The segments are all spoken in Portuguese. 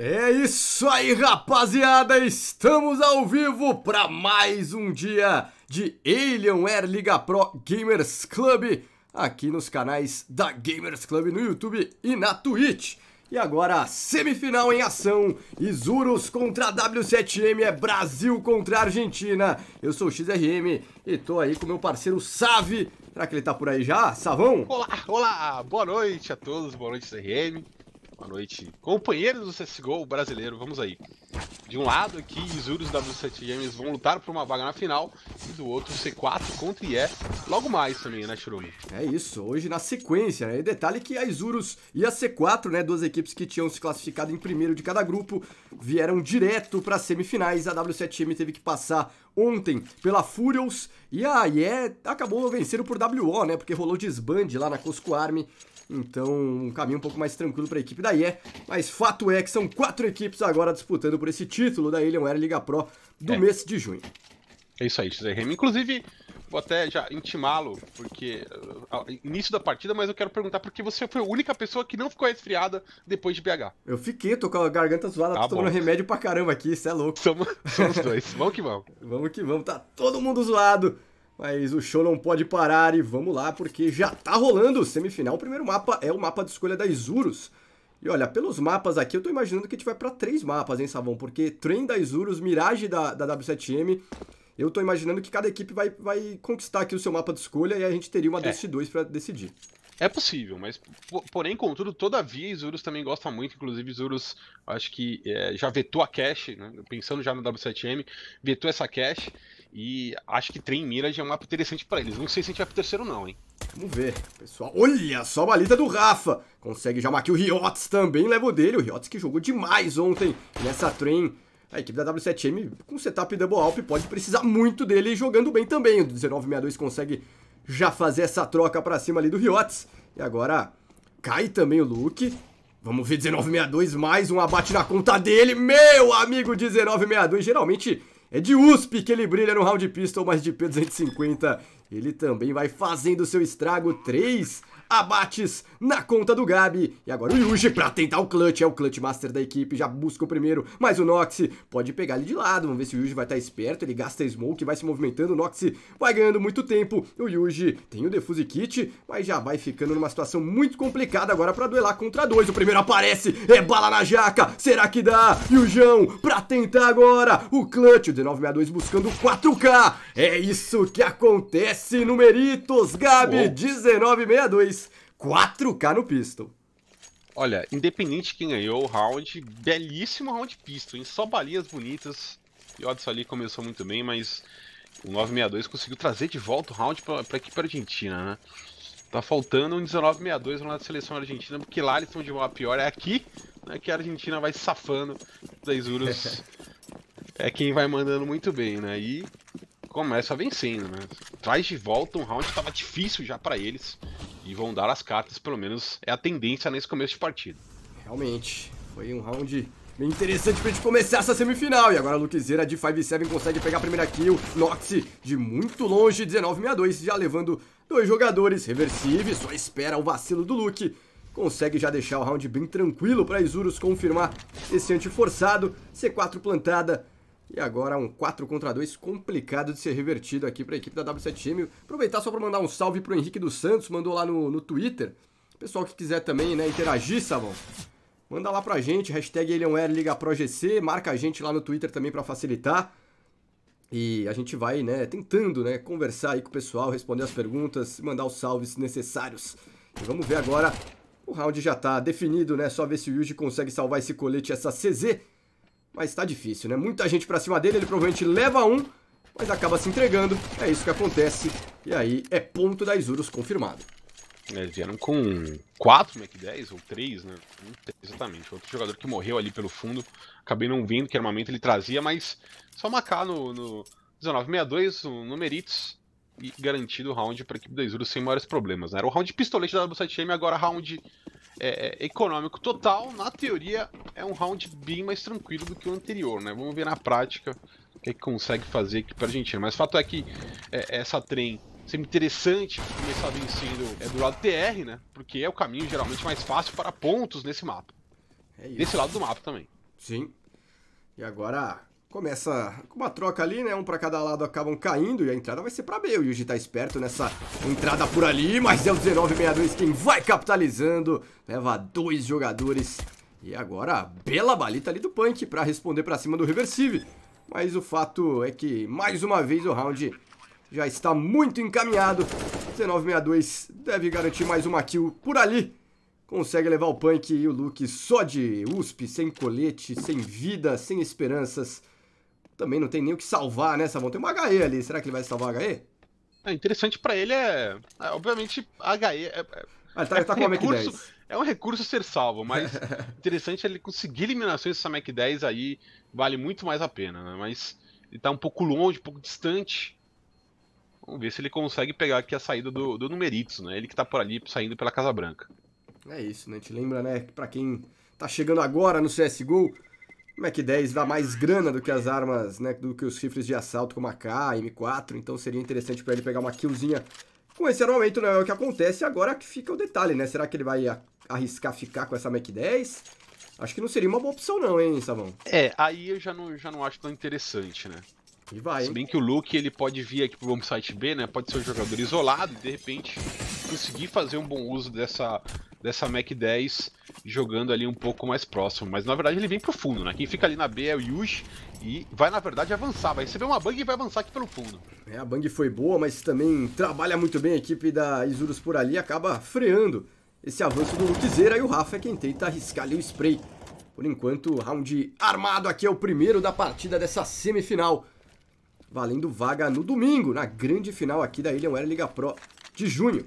É isso aí, rapaziada! Estamos ao vivo para mais um dia de Alienware Liga Pro Gamers Club aqui nos canais da Gamers Club no YouTube e na Twitch. E agora, semifinal em ação, Isurus contra W7M, é Brasil contra Argentina. Eu sou o XRM e tô aí com meu parceiro Save. Será que ele tá por aí já? Savão? Olá, olá, boa noite a todos, boa noite XRM. Boa noite, companheiros do CSGO brasileiro, vamos aí. De um lado aqui, Isurus W7 Games vão lutar por uma vaga na final, e do outro C4 contra IE, logo mais também, né, Shirumi? É isso, hoje na sequência, né? E detalhe que a Isurus e a C4, né, duas equipes que tinham se classificado em primeiro de cada grupo, vieram direto para semifinais, a W7M teve que passar ontem pela Furious, e a IE acabou vencendo por WO, né, porque rolou desbande lá na Cosco Army, então, um caminho um pouco mais tranquilo para a equipe da IE. É, mas fato é que são quatro equipes agora disputando por esse título da Alienware Liga Pro do é. mês de junho. É isso aí, XRM. Inclusive, vou até já intimá-lo, porque. Ah, ah, início da partida, mas eu quero perguntar porque você foi a única pessoa que não ficou resfriada depois de BH. Eu fiquei, tô com a garganta zoada, tá tô tomando remédio pra caramba aqui, isso é louco. Somos, somos dois. vamos que vamos. vamos que vamos, tá todo mundo zoado. Mas o show não pode parar e vamos lá, porque já tá rolando o semifinal. O primeiro mapa é o mapa de escolha da Isurus. E olha, pelos mapas aqui, eu tô imaginando que a gente vai pra três mapas, hein, Savão? Porque Trem da Isurus, Mirage da, da W7M... Eu tô imaginando que cada equipe vai, vai conquistar aqui o seu mapa de escolha e a gente teria uma é. Dust 2 pra decidir. É possível, mas porém, contudo, todavia, Isurus também gosta muito. Inclusive, Isurus, acho que é, já vetou a cache, né? pensando já no W7M, vetou essa cache. E acho que Trem Mirage é um mapa interessante para eles. Não sei se a gente vai pro terceiro, não, hein? Vamos ver, pessoal. Olha só a balita do Rafa. Consegue já aqui o Riots também, leva o dele. O Riots que jogou demais ontem nessa Trem. A equipe da W7M, com setup double alp, pode precisar muito dele jogando bem também. O 1962 consegue já fazer essa troca pra cima ali do Riotes. E agora cai também o Luke. Vamos ver 1962, mais um abate na conta dele. Meu amigo 1962, geralmente é de USP que ele brilha no round pistol, mas de P250 ele também vai fazendo seu estrago. 3 abates na conta do Gabi. E agora o Yuji pra tentar o clutch. É o clutch master da equipe, já busca o primeiro. Mas o Nox pode pegar ele de lado. Vamos ver se o Yuji vai estar tá esperto. Ele gasta smoke, vai se movimentando. O Nox vai ganhando muito tempo. O Yuji tem o defuse kit, mas já vai ficando numa situação muito complicada agora pra duelar contra dois. O primeiro aparece, é bala na jaca. Será que dá? E o Jão pra tentar agora o clutch. O 1962 buscando 4K. É isso que acontece numeritos Meritos, Gabi. 1962. 4K no pistol. Olha, independente quem ganhou o round, belíssimo round pistol, hein? Só balinhas bonitas. E o Odds ali começou muito bem, mas o 962 conseguiu trazer de volta o round para aqui para Argentina, né? Tá faltando um 1962 na seleção argentina, porque lá eles estão de uma pior. É aqui né, que a Argentina vai safando. Os Isurus é quem vai mandando muito bem, né? E começa vencendo, né? Traz de volta um round que estava difícil já para eles e vão dar as cartas, pelo menos é a tendência nesse começo de partida. Realmente, foi um round bem interessante pra gente começar essa semifinal. E agora a Luquezeira de 5-7 consegue pegar a primeira kill. Noxi de muito longe, 19-62, já levando dois jogadores Reversive, Só espera o vacilo do Luke consegue já deixar o round bem tranquilo para Isurus confirmar esse anti forçado. C4 plantada, e agora um 4 contra 2 complicado de ser revertido aqui para a equipe da W7M. Aproveitar só para mandar um salve para o Henrique dos Santos, mandou lá no, no Twitter. Pessoal que quiser também né, interagir, Savão, manda lá para a gente, hashtag ElionAirLigaProGC, é marca a gente lá no Twitter também para facilitar. E a gente vai né, tentando né, conversar aí com o pessoal, responder as perguntas, mandar os salves necessários. E vamos ver agora, o round já está definido, né? Só ver se o Yuji consegue salvar esse colete, essa CZ. Mas tá difícil, né? Muita gente pra cima dele, ele provavelmente leva um, mas acaba se entregando. É isso que acontece. E aí é ponto da Isurus confirmado. Eles vieram com 4 Mac 10 ou 3, né? Não sei exatamente. Outro jogador que morreu ali pelo fundo. Acabei não vendo que armamento ele trazia, mas só marcar no, no 1962, no Meritos garantido o round para a equipe da Isuru sem maiores problemas. Né? Era o round pistolete da W7M, agora round é, é, econômico total. Na teoria, é um round bem mais tranquilo do que o anterior. Né? Vamos ver na prática o que, é que consegue fazer aqui para a Argentina. Mas o fato é que é, essa trem sempre interessante começar vencendo é do lado TR, né? Porque é o caminho geralmente mais fácil para pontos nesse mapa. É isso. Desse lado do mapa também. Sim. E agora Começa com uma troca ali, né? Um pra cada lado acabam caindo e a entrada vai ser pra B. O Yuji tá esperto nessa entrada por ali, mas é o 1962 quem vai capitalizando. Leva dois jogadores. E agora, a bela balita ali do Punk pra responder pra cima do Reversive. Mas o fato é que, mais uma vez, o round já está muito encaminhado. 1962 deve garantir mais uma kill por ali. Consegue levar o Punk e o Luke só de USP, sem colete, sem vida, sem esperanças. Também não tem nem o que salvar, né, Savão? Tem uma HE ali. Será que ele vai salvar a HE? É, interessante para ele é. Obviamente, a HE. É, é, ah, tá, é, tá um com a Mac recurso, 10. é um recurso ser salvo, mas interessante ele conseguir eliminações dessa Mac 10 aí vale muito mais a pena, né? Mas ele tá um pouco longe, um pouco distante. Vamos ver se ele consegue pegar aqui a saída do, do Numeritos, né? Ele que tá por ali saindo pela Casa Branca. É isso, né? A gente lembra, né? Pra quem tá chegando agora no CSGO, Mac 10 dá mais grana do que as armas, né, do que os rifles de assalto como a K, M4, então seria interessante para ele pegar uma killzinha com esse armamento, né, é o que acontece, agora que fica o detalhe, né, será que ele vai arriscar ficar com essa Mac 10? Acho que não seria uma boa opção não, hein, Savão? É, aí eu já não, já não acho tão interessante, né. E vai, hein? Se bem que o Luke, ele pode vir aqui pro bombsite B, né, pode ser um jogador isolado e de repente conseguir fazer um bom uso dessa dessa Mac 10 jogando ali um pouco mais próximo. Mas na verdade ele vem pro fundo, né? Quem fica ali na B é o Yuji e vai na verdade avançar, vai receber uma bang e vai avançar aqui pelo fundo. É, a bang foi boa, mas também trabalha muito bem a equipe da Isurus por ali, acaba freando esse avanço do Luquezeira e o Rafa é quem tenta arriscar ali o spray. Por enquanto, round armado aqui é o primeiro da partida dessa semifinal. Valendo vaga no domingo, na grande final aqui da Ilha Liga Pro de junho.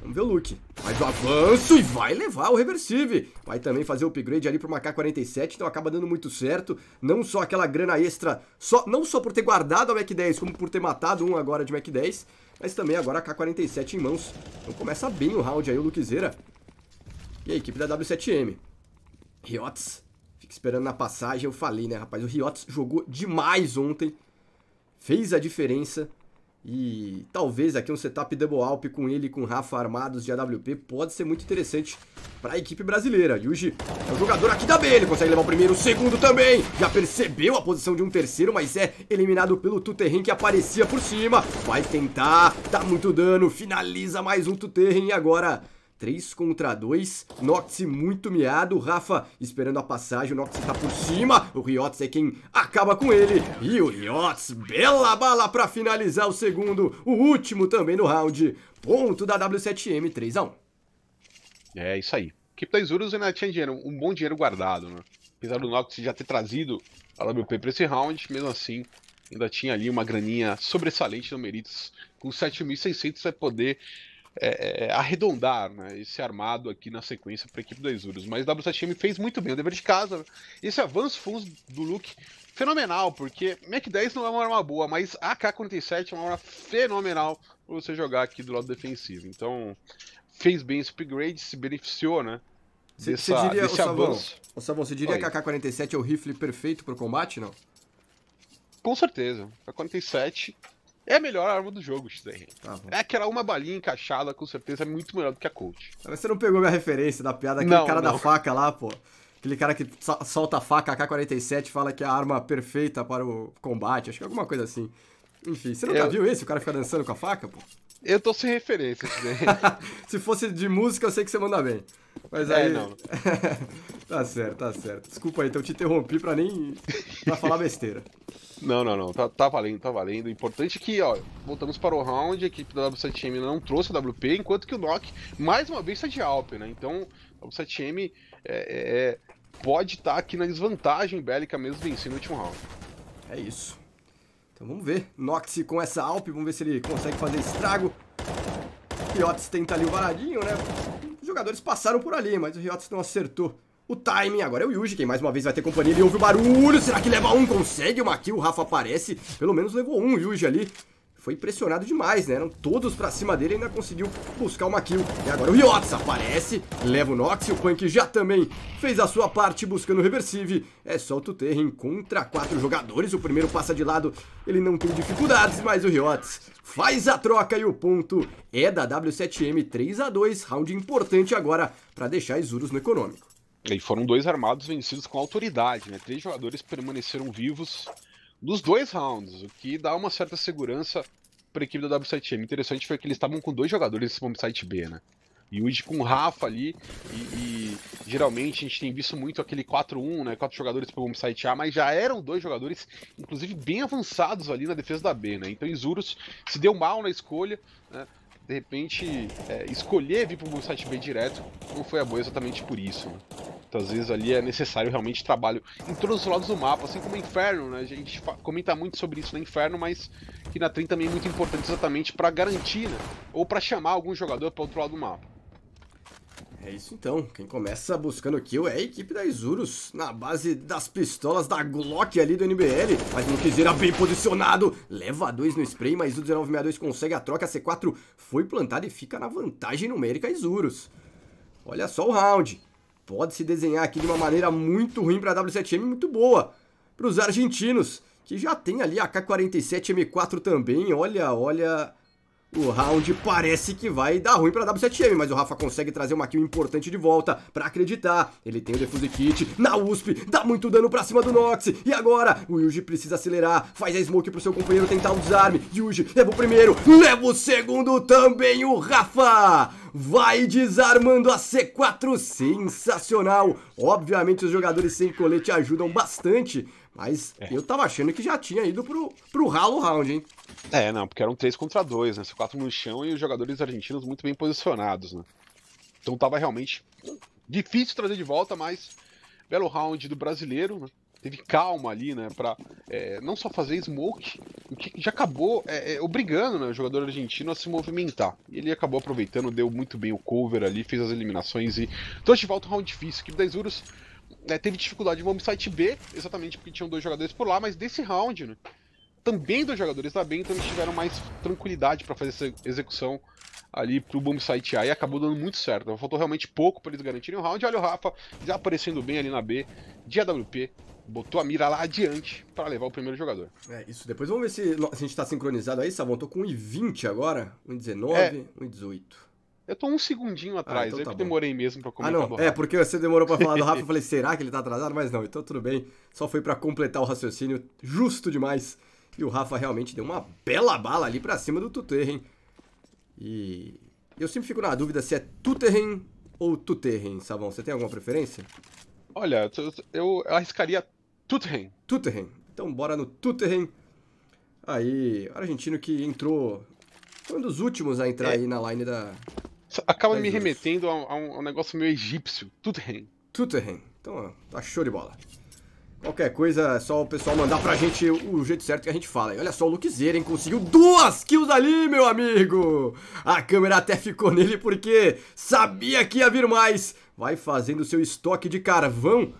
Vamos ver o Luke faz o avanço e vai levar o reversível. Vai também fazer o upgrade ali para uma K47, então acaba dando muito certo. Não só aquela grana extra, só, não só por ter guardado a Mac 10, como por ter matado um agora de Mac 10, mas também agora a K47 em mãos. Então começa bem o round aí o Luquizeira. E a equipe da W7M. Riots, fica esperando na passagem, eu falei, né, rapaz? O Riots jogou demais ontem, fez a diferença. E talvez aqui um setup double alp com ele com Rafa armados de AWP pode ser muito interessante para a equipe brasileira. Yuji é o jogador aqui da B, ele consegue levar o primeiro, o segundo também. Já percebeu a posição de um terceiro, mas é eliminado pelo Tuterren que aparecia por cima. Vai tentar, dá muito dano, finaliza mais um Tuterren e agora 3 contra 2. Noxi muito miado. Rafa esperando a passagem. O Noxi tá por cima. O Riots é quem acaba com ele. E o Riots, bela bala para finalizar o segundo. O último também no round. Ponto da W7M, 3x1. É isso aí. Keep da Isurus ainda tinha dinheiro, um bom dinheiro guardado, né? Apesar do Noxi já ter trazido a WP para esse round, mesmo assim, ainda tinha ali uma graninha sobressalente no Meritos. Com 7.600 vai poder é, é, é, arredondar né, esse armado aqui na sequência para a equipe do Exurus. Mas W7M fez muito bem o dever de casa. Esse avanço do Luke, fenomenal, porque Mac 10 não é uma arma boa, mas a AK-47 é uma arma fenomenal para você jogar aqui do lado defensivo. Então, fez bem esse upgrade, se beneficiou, né? Você diria, desse avanço. O Savão, você diria Oi. que a AK-47 é o rifle perfeito para o combate, não? Com certeza. A AK-47 é a melhor arma do jogo, isso daí. Tá é aquela uma balinha encaixada, com certeza, é muito melhor do que a Colt. Você não pegou minha referência da piada, aquele não, cara não. da faca lá, pô. Aquele cara que solta a faca AK-47 fala que é a arma perfeita para o combate, acho que é alguma coisa assim. Enfim, você nunca eu... viu esse? O cara fica dançando com a faca, pô? Eu tô sem referência. Se fosse de música, eu sei que você manda bem. Mas é, aí. Não. tá certo, tá certo. Desculpa aí, então te interrompi pra nem. pra falar besteira. Não, não, não. Tá, tá valendo, tá valendo. O importante é que, ó, voltamos para o round. A equipe da W7M não trouxe a WP, enquanto que o Nock, mais uma vez, tá de Alp, né? Então, a W7M é, é, é, pode estar tá aqui na desvantagem bélica mesmo vencendo o último round. É isso. Então vamos ver. Nox com essa Alp, vamos ver se ele consegue fazer estrago. Riotes tenta ali o varadinho, né? Os jogadores passaram por ali, mas o Riotes não acertou o timing. Agora é o Yuji, quem mais uma vez vai ter companhia. Ele ouve o barulho. Será que leva um? Consegue uma kill? O Rafa aparece. Pelo menos levou um Yuji ali foi pressionado demais, né? Eram todos pra cima dele e ainda conseguiu buscar uma kill. E agora o Riots aparece, leva o Nox e o Punk já também fez a sua parte buscando o Reversive. É só o Terren contra quatro jogadores. O primeiro passa de lado, ele não tem dificuldades, mas o Riots faz a troca e o ponto é da W7M 3x2. Round importante agora para deixar Isurus no econômico. E foram dois armados vencidos com autoridade, né? Três jogadores permaneceram vivos nos dois rounds, o que dá uma certa segurança para equipe da W7M. Interessante foi que eles estavam com dois jogadores nesse bombsite B, né? Yuji com Rafa ali, e, e, geralmente a gente tem visto muito aquele 4-1, né? Quatro jogadores pro o bombsite A, mas já eram dois jogadores, inclusive bem avançados ali na defesa da B, né? Então Isurus se deu mal na escolha, né? De repente, é, escolher vir pro o bombsite B direto não foi a boa exatamente por isso. Né? às vezes ali é necessário realmente trabalho em todos os lados do mapa, assim como Inferno, né? A gente comenta muito sobre isso no Inferno, mas que na 30 também é muito importante exatamente para garantir, né? Ou para chamar algum jogador para outro lado do mapa. É isso então, quem começa buscando kill é a equipe da Isurus, na base das pistolas da Glock ali do NBL, mas Montezeira bem posicionado, leva dois no spray, mas o 1962 consegue a troca, a C4 foi plantada e fica na vantagem numérica Isurus. Olha só o round, pode se desenhar aqui de uma maneira muito ruim para a W7M, muito boa para os argentinos, que já tem ali a K47M4 também. Olha, olha o round parece que vai dar ruim pra W7M, mas o Rafa consegue trazer uma kill importante de volta pra acreditar. Ele tem o Defuse Kit na USP, dá muito dano pra cima do Nox. E agora, o Yuji precisa acelerar, faz a smoke pro seu companheiro tentar o desarme. Yuji leva o primeiro, leva o segundo também o Rafa. Vai desarmando a C4, sensacional. Obviamente os jogadores sem colete ajudam bastante mas é. eu tava achando que já tinha ido pro, pro ralo round, hein? É, não, porque eram 3 contra 2, né? Quatro no chão e os jogadores argentinos muito bem posicionados, né? Então tava realmente difícil trazer de volta, mas belo round do brasileiro, né? Teve calma ali, né? Pra é, não só fazer smoke, o que já acabou é, é obrigando né, o jogador argentino a se movimentar. E ele acabou aproveitando, deu muito bem o cover ali, fez as eliminações e trouxe de volta um round difícil. A equipe das Isurus né, teve dificuldade no site B, exatamente porque tinham dois jogadores por lá, mas desse round, né, também dois jogadores da B, então eles tiveram mais tranquilidade para fazer essa execução ali pro bomb site A e acabou dando muito certo. Né, faltou realmente pouco para eles garantirem o round. Olha o Rafa já aparecendo bem ali na B, de AWP, botou a mira lá adiante para levar o primeiro jogador. É, isso. Depois vamos ver se, a gente tá sincronizado aí, Savão. Tô com 1,20 agora, 1,19, é, 1,18. Eu tô um segundinho ah, atrás, ah, então eu tá que bom. demorei mesmo pra comentar ah, não. É, porque você demorou pra falar do Rafa, eu falei, será que ele tá atrasado? Mas não, então tudo bem. Só foi para completar o raciocínio, justo demais. E o Rafa realmente deu uma bela bala ali para cima do Tuterren. E eu sempre fico na dúvida se é Tuterren ou Tuterren, Savão. Você tem alguma preferência? Olha, eu arriscaria Tuterren. Tuterren. Então bora no Tuterren. Aí, o argentino que entrou... Foi um dos últimos a entrar é. aí na line da, acaba me remetendo a, a, um, a, um, negócio meio egípcio, Tuterren. Tuterren. Então, tá show de bola. Qualquer coisa, é só o pessoal mandar pra gente o jeito certo que a gente fala. E olha só, o Luke hein? conseguiu duas kills ali, meu amigo! A câmera até ficou nele porque sabia que ia vir mais. Vai fazendo seu estoque de carvão.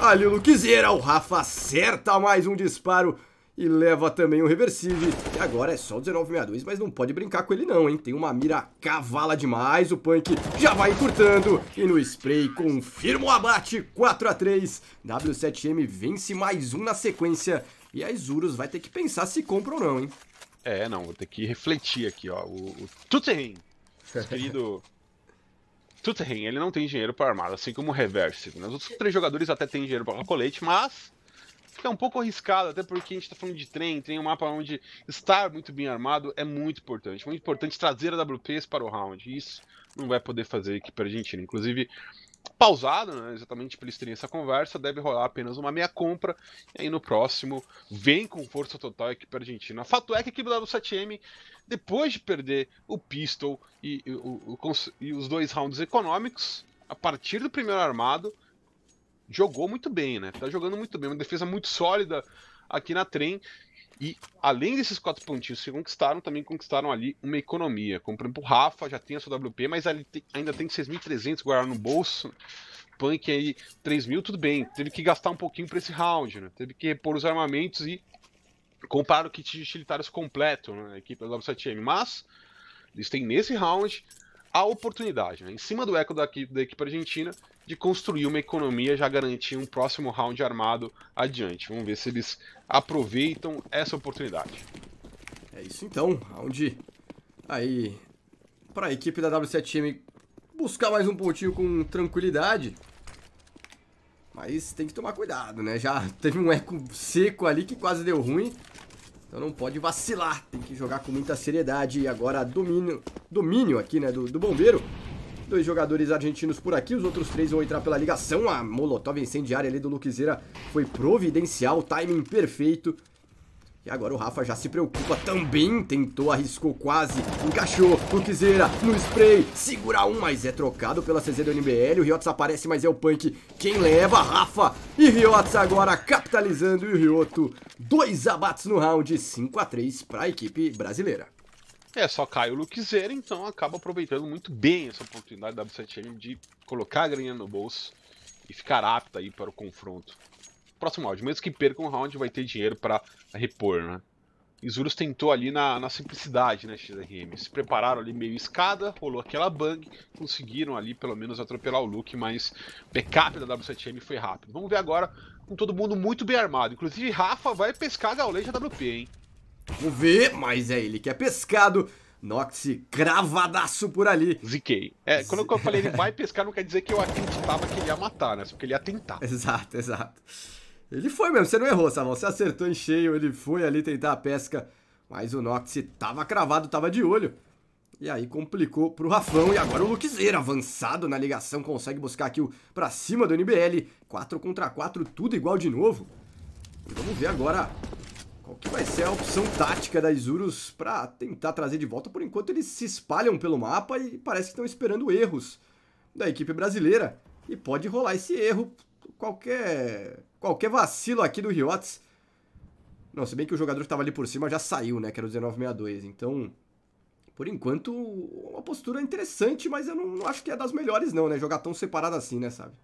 Ali o Luke Zera, o Rafa acerta mais um disparo e leva também o reversível. E agora é só o 1962, mas não pode brincar com ele não, hein? Tem uma mira cavala demais. O Punk já vai encurtando. E no spray confirma o abate. 4x3. W7M vence mais um na sequência. E a Isurus vai ter que pensar se compra ou não, hein? É, não. Vou ter que refletir aqui, ó. O, o Tuterin, querido... Tuten, ele não tem dinheiro para armar, assim como o Reverse. Né? Os outros três jogadores até têm dinheiro para colete, mas é um pouco arriscado, até porque a gente está falando de trem, tem é um mapa onde estar muito bem armado é muito importante. Muito importante trazer a WPs para o round. Isso não vai poder fazer aqui para a Argentina. Inclusive, pausado, né, exatamente para eles terem essa conversa, deve rolar apenas uma meia compra, e aí no próximo vem com força total a equipe argentina. Fato é que a equipe da W7M, depois de perder o Pistol e, e, o, e os dois rounds econômicos, a partir do primeiro armado, jogou muito bem, né? Tá jogando muito bem, uma defesa muito sólida aqui na Trem. E além desses quatro pontinhos que conquistaram, também conquistaram ali uma economia. comprando pro Rafa já tem a sua WP, mas tem, ainda tem 6.300 guardado no bolso. Punk aí 3.000, tudo bem. Teve que gastar um pouquinho para esse round, né? Teve que repor os armamentos e comprar o kit de utilitários completo, né? A equipe da W7M. Mas eles têm nesse round a oportunidade, né? Em cima do eco da equipe, da equipe argentina, de construir uma economia já garantir um próximo round armado adiante. Vamos ver se eles aproveitam essa oportunidade. É isso então, round aí para a equipe da W7M buscar mais um pontinho com tranquilidade. Mas tem que tomar cuidado, né? Já teve um eco seco ali que quase deu ruim. Então não pode vacilar, tem que jogar com muita seriedade. E agora domínio, domínio aqui, né, do, do bombeiro. Dois jogadores argentinos por aqui, os outros três vão entrar pela ligação. A molotov incendiária ali do Luquizera foi providencial, timing perfeito. E agora o Rafa já se preocupa também, tentou, arriscou quase, encaixou, Luquizera no spray, segura um, mas é trocado pela CZ do NBL, o Riots aparece, mas é o Punk quem leva, Rafa e Riots agora capitalizando e o Rioto, dois abates no round, 5 a 3 para a equipe brasileira. É, só cai o Luke Zero, então acaba aproveitando muito bem essa oportunidade da W7M de colocar a graninha no bolso e ficar apta aí para o confronto. Próximo round, mesmo que perca um round, vai ter dinheiro para repor, né? Isurus tentou ali na, na, simplicidade, né, XRM? Se prepararam ali meio escada, rolou aquela bang, conseguiram ali pelo menos atropelar o Luke, mas backup da W7M foi rápido. Vamos ver agora com todo mundo muito bem armado. Inclusive, Rafa vai pescar a gauleja WP, hein? Vamos ver, mas é ele que é pescado. Nox cravadaço por ali. Ziquei. É, quando eu falei ele vai pescar, não quer dizer que eu acreditava que ele ia matar, né? Só que ele ia tentar. Exato, exato. Ele foi mesmo, você não errou, Savão. Você acertou em cheio, ele foi ali tentar a pesca. Mas o Nox tava cravado, tava de olho. E aí complicou pro Rafão. E agora o Luquizeira, avançado na ligação, consegue buscar aqui o pra cima do NBL. 4 contra 4, tudo igual de novo. E vamos ver agora o que vai ser a opção tática da Isurus para tentar trazer de volta? Por enquanto eles se espalham pelo mapa e parece que estão esperando erros da equipe brasileira. E pode rolar esse erro, qualquer qualquer vacilo aqui do Riots. Não, se bem que o jogador que estava ali por cima já saiu, né? Que era o 1962. Então, por enquanto, uma postura interessante, mas eu não, não acho que é das melhores não, né? Jogar tão separado assim, né, sabe?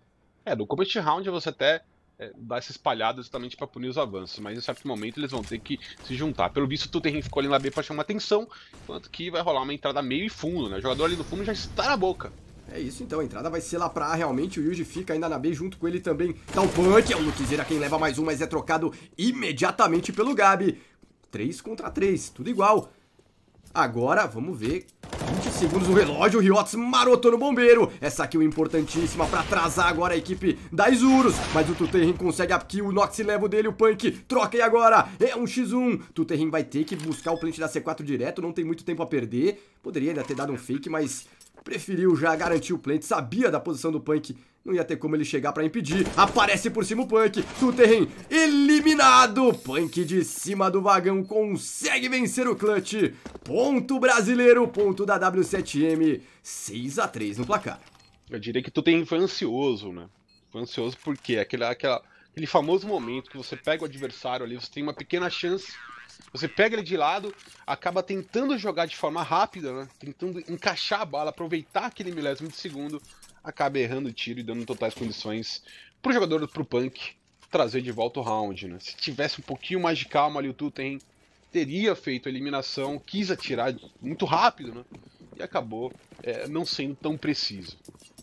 É, no começo round você até dá é, dar essa espalhada justamente para punir os avanços, mas em certo momento eles vão ter que se juntar. Pelo visto, o Tutterrin ficou ali na B para chamar atenção, enquanto que vai rolar uma entrada meio e fundo, né? O jogador ali no fundo já está na boca. É isso então, a entrada vai ser lá pra A realmente, o Yuji fica ainda na B junto com ele também. Tá o Punk, é o Luquizera quem leva mais um, mas é trocado imediatamente pelo Gabi. 3 contra 3, tudo igual. Agora, vamos ver segundos o relógio, o Riots marotou no bombeiro. Essa kill importantíssima pra atrasar agora a equipe da Isurus. Mas o Tuterrin consegue a kill, o Nox leva o dele, o Punk troca aí agora. É um x1. Tuterrin vai ter que buscar o plant da C4 direto, não tem muito tempo a perder. Poderia ainda ter dado um fake, mas preferiu já garantir o plant, sabia da posição do Punk não ia ter como ele chegar pra impedir. Aparece por cima o Punk. Tuterren eliminado. Punk de cima do vagão consegue vencer o clutch. Ponto brasileiro, ponto da W7M. 6 a 3 no placar. Eu diria que Tuterren foi ansioso, né? Foi ansioso porque aquele, aquela, aquele famoso momento que você pega o adversário ali, você tem uma pequena chance você pega ele de lado, acaba tentando jogar de forma rápida, né? Tentando encaixar a bala, aproveitar aquele milésimo de segundo acaba errando o tiro e dando totais condições pro jogador, pro Punk, trazer de volta o round, né? Se tivesse um pouquinho mais de calma ali, o Tuten teria feito a eliminação, quis atirar muito rápido, né? E acabou é, não sendo tão preciso.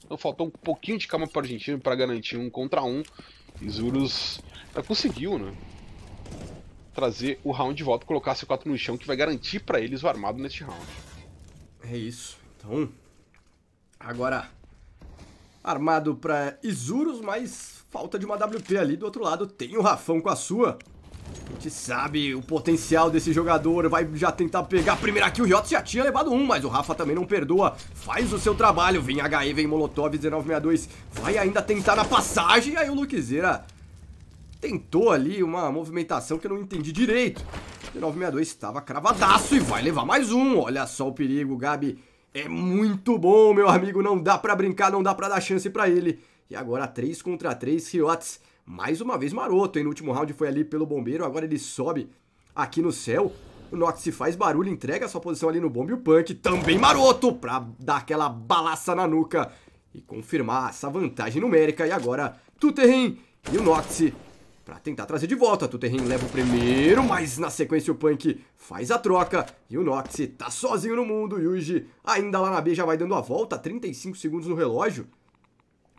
Então faltou um pouquinho de calma para o argentino para garantir um contra um. E Zuros é, conseguiu, né? Trazer o round de volta, colocar C4 no chão, que vai garantir para eles o armado neste round. É isso. Então, agora armado para Isurus, mas falta de uma WP ali. Do outro lado tem o Rafão com a sua. A gente sabe o potencial desse jogador, vai já tentar pegar a primeira kill, o Riot já tinha levado um, mas o Rafa também não perdoa, faz o seu trabalho, vem HE, vem Molotov, 1962, vai ainda tentar na passagem, aí o Luquezeira tentou ali uma movimentação que eu não entendi direito, 1962 estava cravadaço e vai levar mais um, olha só o perigo, Gabi é muito bom, meu amigo. Não dá para brincar, não dá para dar chance para ele. E agora 3 contra 3, Riotes. Mais uma vez maroto, hein? No último round foi ali pelo bombeiro, agora ele sobe aqui no céu. O Nox faz barulho, entrega sua posição ali no bombe. e o Punk também maroto pra dar aquela balaça na nuca e confirmar essa vantagem numérica. E agora, Tuterrin e o Nox para tentar trazer de volta. Tuterren leva o primeiro, mas na sequência o Punk faz a troca. E o Nox tá sozinho no mundo. Yuji ainda lá na B já vai dando a volta. 35 segundos no relógio.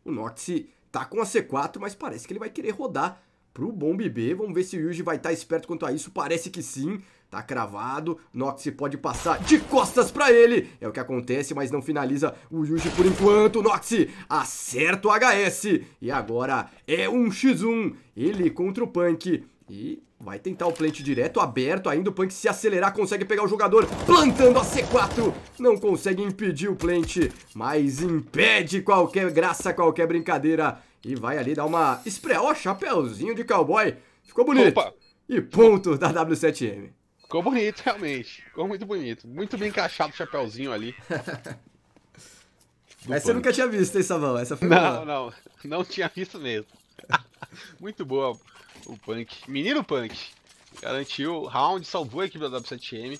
O Nox tá com a C4, mas parece que ele vai querer rodar pro Bomb B. Vamos ver se o Yuji vai estar tá esperto quanto a isso. Parece que sim. Tá cravado. Nox pode passar de costas pra ele. É o que acontece, mas não finaliza o Yuji por enquanto. Nox acerta o HS. E agora é um x1. Ele contra o Punk. E vai tentar o plant direto, aberto ainda. O Punk se acelerar, consegue pegar o jogador. Plantando a C4. Não consegue impedir o plant, mas impede qualquer graça, qualquer brincadeira. E vai ali dar uma... Ó, oh, chapéuzinho de cowboy. Ficou bonito. Opa. E ponto da W7M. Ficou bonito, realmente. Ficou muito bonito. Muito bem encaixado o chapéuzinho ali. Essa você eu nunca tinha visto, hein, salão, Essa foi Não, boa. não. Não tinha visto mesmo. muito boa o Punk. Menino Punk. Garantiu round, salvou a equipe da W7M.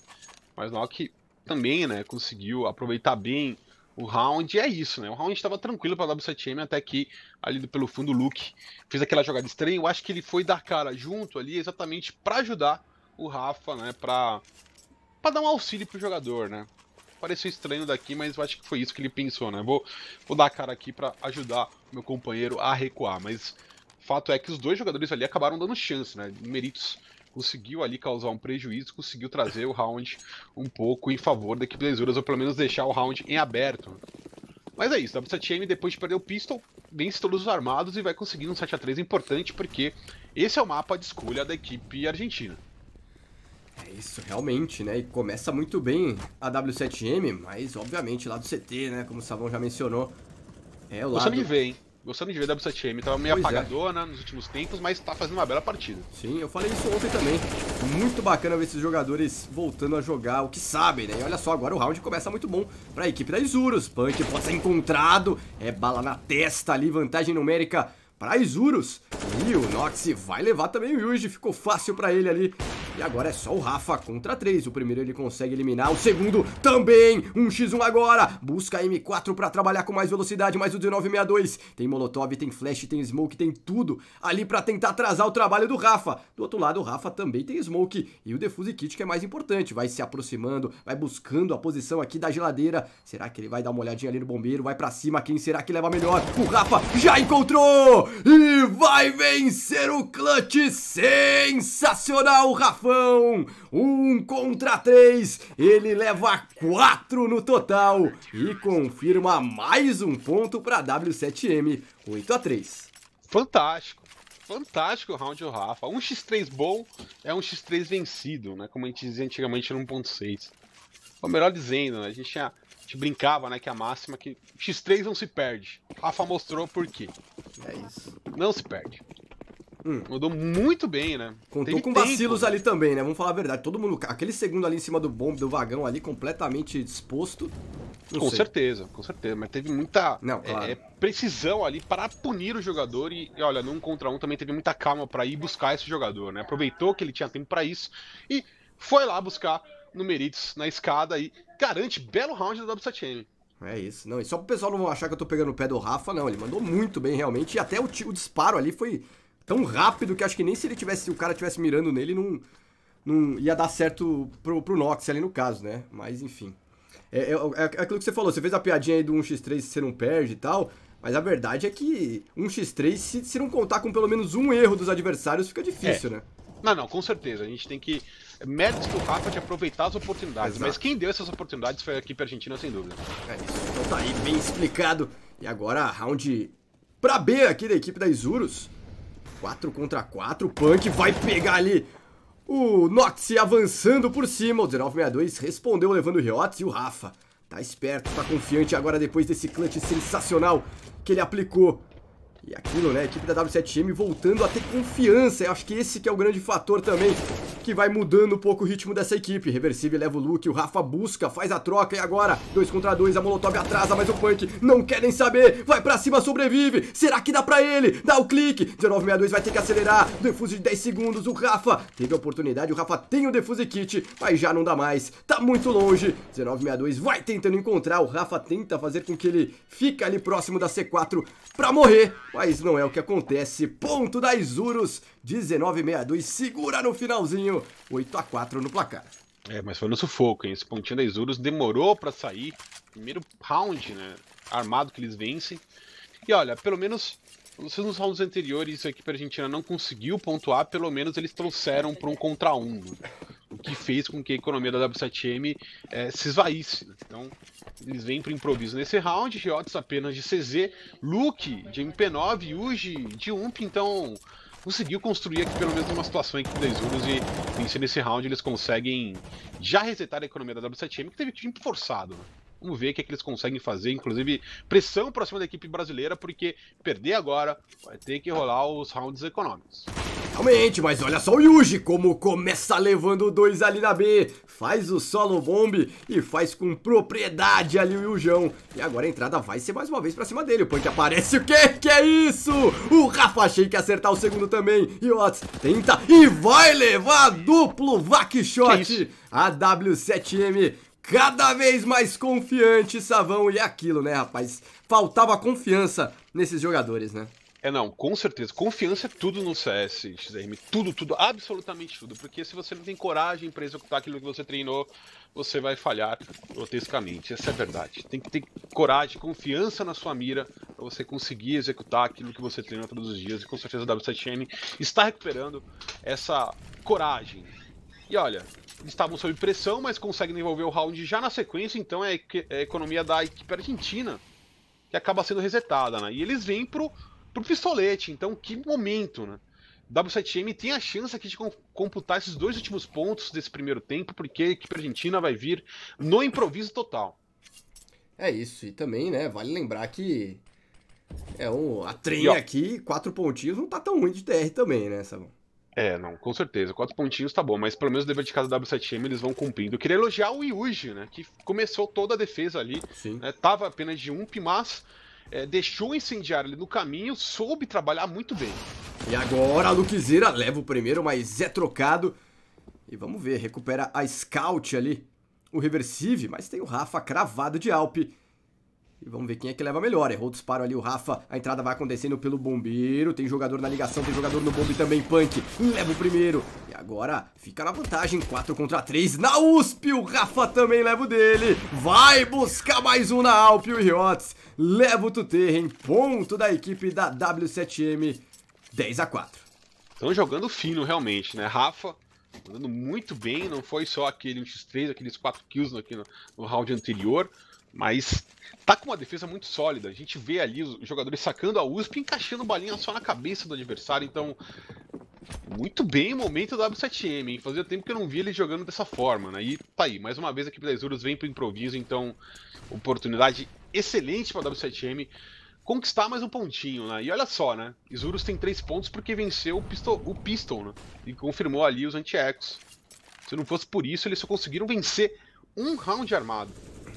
Mas que também, né, conseguiu aproveitar bem o round. E é isso, né? O round estava tranquilo para a W7M até que, ali pelo fundo, o Luke fez aquela jogada estranha. Eu acho que ele foi dar cara junto ali exatamente para ajudar o Rafa, né, pra, pra dar um auxílio pro jogador, né? Pareceu estranho daqui, mas eu acho que foi isso que ele pensou, né? Vou, vou dar a cara aqui pra ajudar meu companheiro a recuar, mas fato é que os dois jogadores ali acabaram dando chance, né? Meritos conseguiu ali causar um prejuízo, conseguiu trazer o round um pouco em favor da equipe das Uras, ou pelo menos deixar o round em aberto. Mas é isso, W7M depois de perder o pistol, vence todos os armados e vai conseguir um 7x3 importante, porque esse é o mapa de escolha da equipe argentina. É isso, realmente, né? E começa muito bem a W7M, mas obviamente lá do CT, né? Como o Savão já mencionou. É o lado... Gostando de ver, hein? Gostando de ver a W7M. Tava meio pois é. apagadona é. nos últimos tempos, mas tá fazendo uma bela partida. Sim, eu falei isso ontem também. Muito bacana ver esses jogadores voltando a jogar o que sabem, né? E olha só, agora o round começa muito bom pra equipe da Isurus. Punk pode ser encontrado, é bala na testa ali, vantagem numérica para Isurus. E o Nox vai levar também o Yuji, ficou fácil para ele ali e agora é só o Rafa contra 3. O primeiro ele consegue eliminar, o segundo também. 1x1 um agora. Busca a M4 pra trabalhar com mais velocidade, mais o 1962. Tem Molotov, tem Flash, tem Smoke, tem tudo ali pra tentar atrasar o trabalho do Rafa. Do outro lado, o Rafa também tem Smoke. E o Defuse Kit que é mais importante. Vai se aproximando, vai buscando a posição aqui da geladeira. Será que ele vai dar uma olhadinha ali no bombeiro? Vai pra cima, quem será que leva melhor? O Rafa já encontrou! E vai vencer o clutch! Sensacional, Rafa! garrafão. Um contra três. Ele leva quatro no total e confirma mais um ponto para W7M. 8 a 3. Fantástico. Fantástico o round do Rafa. Um x3 bom é um x3 vencido, né? Como a gente dizia antigamente era 1.6. Ou melhor dizendo, né? a gente tinha a gente brincava, né, que a máxima que X3 não se perde. Rafa mostrou por quê. É isso. Não se perde. Hum. Mandou muito bem, né? Contou Teve com vacilos né? ali também, né? Vamos falar a verdade. Todo mundo. Aquele segundo ali em cima do bombe do vagão ali, completamente disposto. Não com sei. certeza, com certeza. Mas teve muita não, é, claro. é, precisão ali para punir o jogador. E, olha, num contra um também teve muita calma para ir buscar esse jogador, né? Aproveitou que ele tinha tempo para isso e foi lá buscar no Meritz, na escada e garante belo round da w 7 m É isso. Não, e só pro pessoal não achar que eu tô pegando o pé do Rafa, não. Ele mandou muito bem, realmente. E até o, o disparo ali foi tão rápido que acho que nem se ele tivesse, o cara tivesse mirando nele, não, não ia dar certo pro, pro Nox ali no caso, né? Mas enfim. É, é, é, é aquilo que você falou, você fez a piadinha aí do 1x3 se você não perde e tal, mas a verdade é que 1x3, se, se não contar com pelo menos um erro dos adversários, fica difícil, é. né? Não, não, com certeza. A gente tem que. É Méritos do Rafa de aproveitar as oportunidades. Exato. Mas quem deu essas oportunidades foi a equipe argentina, sem dúvida. É isso. Então tá aí, bem explicado. E agora, round pra B aqui da equipe da Isurus. 4 contra 4. O Punk vai pegar ali o Noxie avançando por cima. O 1962 respondeu levando o Riotes e o Rafa. Tá esperto, tá confiante agora depois desse clutch sensacional que ele aplicou e aquilo, né, a equipe da W7M voltando a ter confiança. Eu acho que esse que é o grande fator também que vai mudando um pouco o ritmo dessa equipe. Reversível leva o Luke, o Rafa busca, faz a troca e agora dois contra dois, a Molotov atrasa, mas o Punk não quer nem saber. Vai pra cima, sobrevive. Será que dá pra ele? Dá o clique. 1962 vai ter que acelerar. Defuse de 10 segundos, o Rafa teve a oportunidade, o Rafa tem o defuse kit, mas já não dá mais. Tá muito longe. 1962 vai tentando encontrar, o Rafa tenta fazer com que ele fique ali próximo da C4 pra morrer mas não é o que acontece. Ponto da Isurus, 1962, segura no finalzinho, 8 a 4 no placar. É, mas foi no sufoco, hein? Esse pontinho da Isurus demorou para sair. Primeiro round, né? Armado que eles vencem. E olha, pelo menos nos rounds anteriores, a equipe argentina não conseguiu pontuar, pelo menos eles trouxeram para um contra um. Né? o que fez com que a economia da W7M é, se esvaísse. Né? Então, eles vêm para improviso nesse round, Riotes apenas de CZ, Luke de MP9, Yuji de UMP, então conseguiu construir aqui pelo menos uma situação em que dois unos e nesse round eles conseguem já resetar a economia da W7M, que teve um time forçado. Né? Vamos ver o que, é que eles conseguem fazer, inclusive pressão para cima da equipe brasileira, porque perder agora vai ter que rolar os rounds econômicos. Realmente, mas olha só o Yuji como começa levando dois ali na B, faz o solo bomb e faz com propriedade ali o Yujão. E agora a entrada vai ser mais uma vez pra cima dele, o Punk aparece, o que que é isso? O Rafa que acertar o segundo também, e Otis tenta e vai levar duplo vac shot. A W7M cada vez mais confiante, Savão, e é aquilo, né, rapaz? Faltava confiança nesses jogadores, né? É não, com certeza. Confiança é tudo no CS, XRM. Tudo, tudo, absolutamente tudo. Porque se você não tem coragem para executar aquilo que você treinou, você vai falhar grotescamente. Essa é a verdade. Tem que ter coragem, confiança na sua mira para você conseguir executar aquilo que você treinou todos os dias. E com certeza a w 7 m está recuperando essa coragem e olha, estavam sob pressão, mas conseguem devolver o round já na sequência, então é, é a economia da equipe argentina que acaba sendo resetada, né? E eles vêm pro, pro pistolete, então que momento, né? W7M tem a chance aqui de computar esses dois últimos pontos desse primeiro tempo, porque a equipe argentina vai vir no improviso total. É isso, e também, né, vale lembrar que é um, a trem aqui, quatro pontinhos, não tá tão ruim de TR também, né, Sabão? É, não, com certeza. Quatro pontinhos tá bom, mas pelo menos o dever de casa da W7M eles vão cumprindo. Eu queria elogiar o Iuji, né? Que começou toda a defesa ali. Sim. Né, tava apenas de ump, mas é, deixou incendiar ali no caminho, soube trabalhar muito bem. E agora a Luquezera leva o primeiro, mas é trocado. E vamos ver, recupera a Scout ali, o Reversive, mas tem o Rafa cravado de Alpe. E vamos ver quem é que leva melhor. Errou o disparo ali o Rafa. A entrada vai acontecendo pelo bombeiro. Tem jogador na ligação, tem jogador no bombe também. Punk leva o primeiro. E agora fica na vantagem. 4 contra 3 na USP. O Rafa também leva o dele. Vai buscar mais um na Alp. O Riotes leva o Tuterren. Ponto da equipe da W7M. 10 a 4. Estão jogando fino realmente, né? Rafa andando muito bem. Não foi só aquele 3 aqueles 4 kills no, no round anterior. Mas tá com uma defesa muito sólida. A gente vê ali os jogadores sacando a USP, encaixando balinha só na cabeça do adversário. Então, muito bem o momento da W7M, hein? Fazia tempo que eu não via ele jogando dessa forma, né? E tá aí, mais uma vez a equipe das Urus vem pro improviso, então oportunidade excelente pra W7M conquistar mais um pontinho, né? E olha só, né? Isurus tem três pontos porque venceu o Pistol, o Piston, né? E confirmou ali os anti-ecos. Se não fosse por isso, eles só conseguiram vencer um round armado.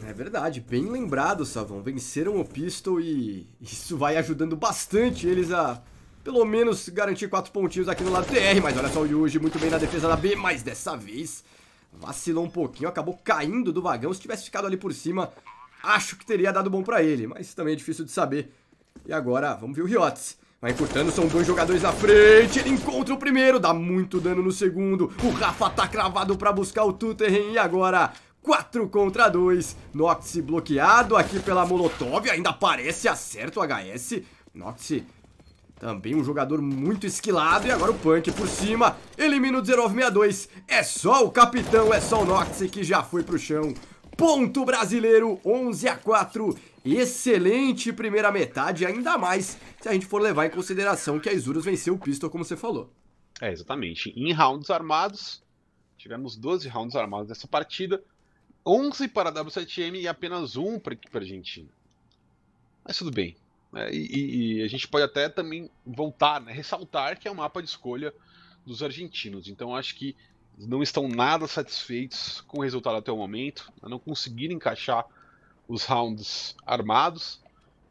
É verdade, bem lembrado, Savão. Venceram o Pistol e isso vai ajudando bastante eles a pelo menos garantir quatro pontinhos aqui no lado TR. Mas olha só o Yuji, muito bem na defesa da B, mas dessa vez vacilou um pouquinho, acabou caindo do vagão. Se tivesse ficado ali por cima, acho que teria dado bom pra ele, mas também é difícil de saber. E agora, vamos ver o Riotes. Vai encurtando, são dois jogadores na frente, ele encontra o primeiro, dá muito dano no segundo, o Rafa tá cravado pra buscar o Tuterren e agora 4 contra 2. Noxy bloqueado aqui pela Molotov. Ainda parece acerto o HS. Noxy também um jogador muito esquilado. E agora o Punk por cima. Elimina o 1962. É só o capitão, é só o Noxy que já foi pro chão. Ponto brasileiro, 11 a 4. Excelente primeira metade, ainda mais se a gente for levar em consideração que a Isurus venceu o Pistol, como você falou. É, exatamente. Em rounds armados, tivemos 12 rounds armados nessa partida. 11 para a W7M e apenas um para a equipe argentina. Mas tudo bem. É, e, e, a gente pode até também voltar, né, ressaltar que é o um mapa de escolha dos argentinos. Então acho que não estão nada satisfeitos com o resultado até o momento, não conseguiram encaixar os rounds armados.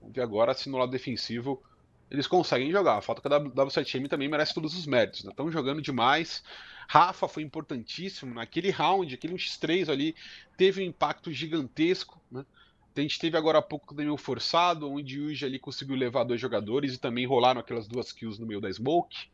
Vamos ver agora se no lado defensivo eles conseguem jogar. Falta que a W7M também merece todos os méritos. Estão né? jogando demais, Rafa foi importantíssimo naquele round, aquele X3 ali, teve um impacto gigantesco, né? A gente teve agora há pouco o Daniel forçado, onde o Yuji ali conseguiu levar dois jogadores e também rolaram aquelas duas kills no meio da smoke.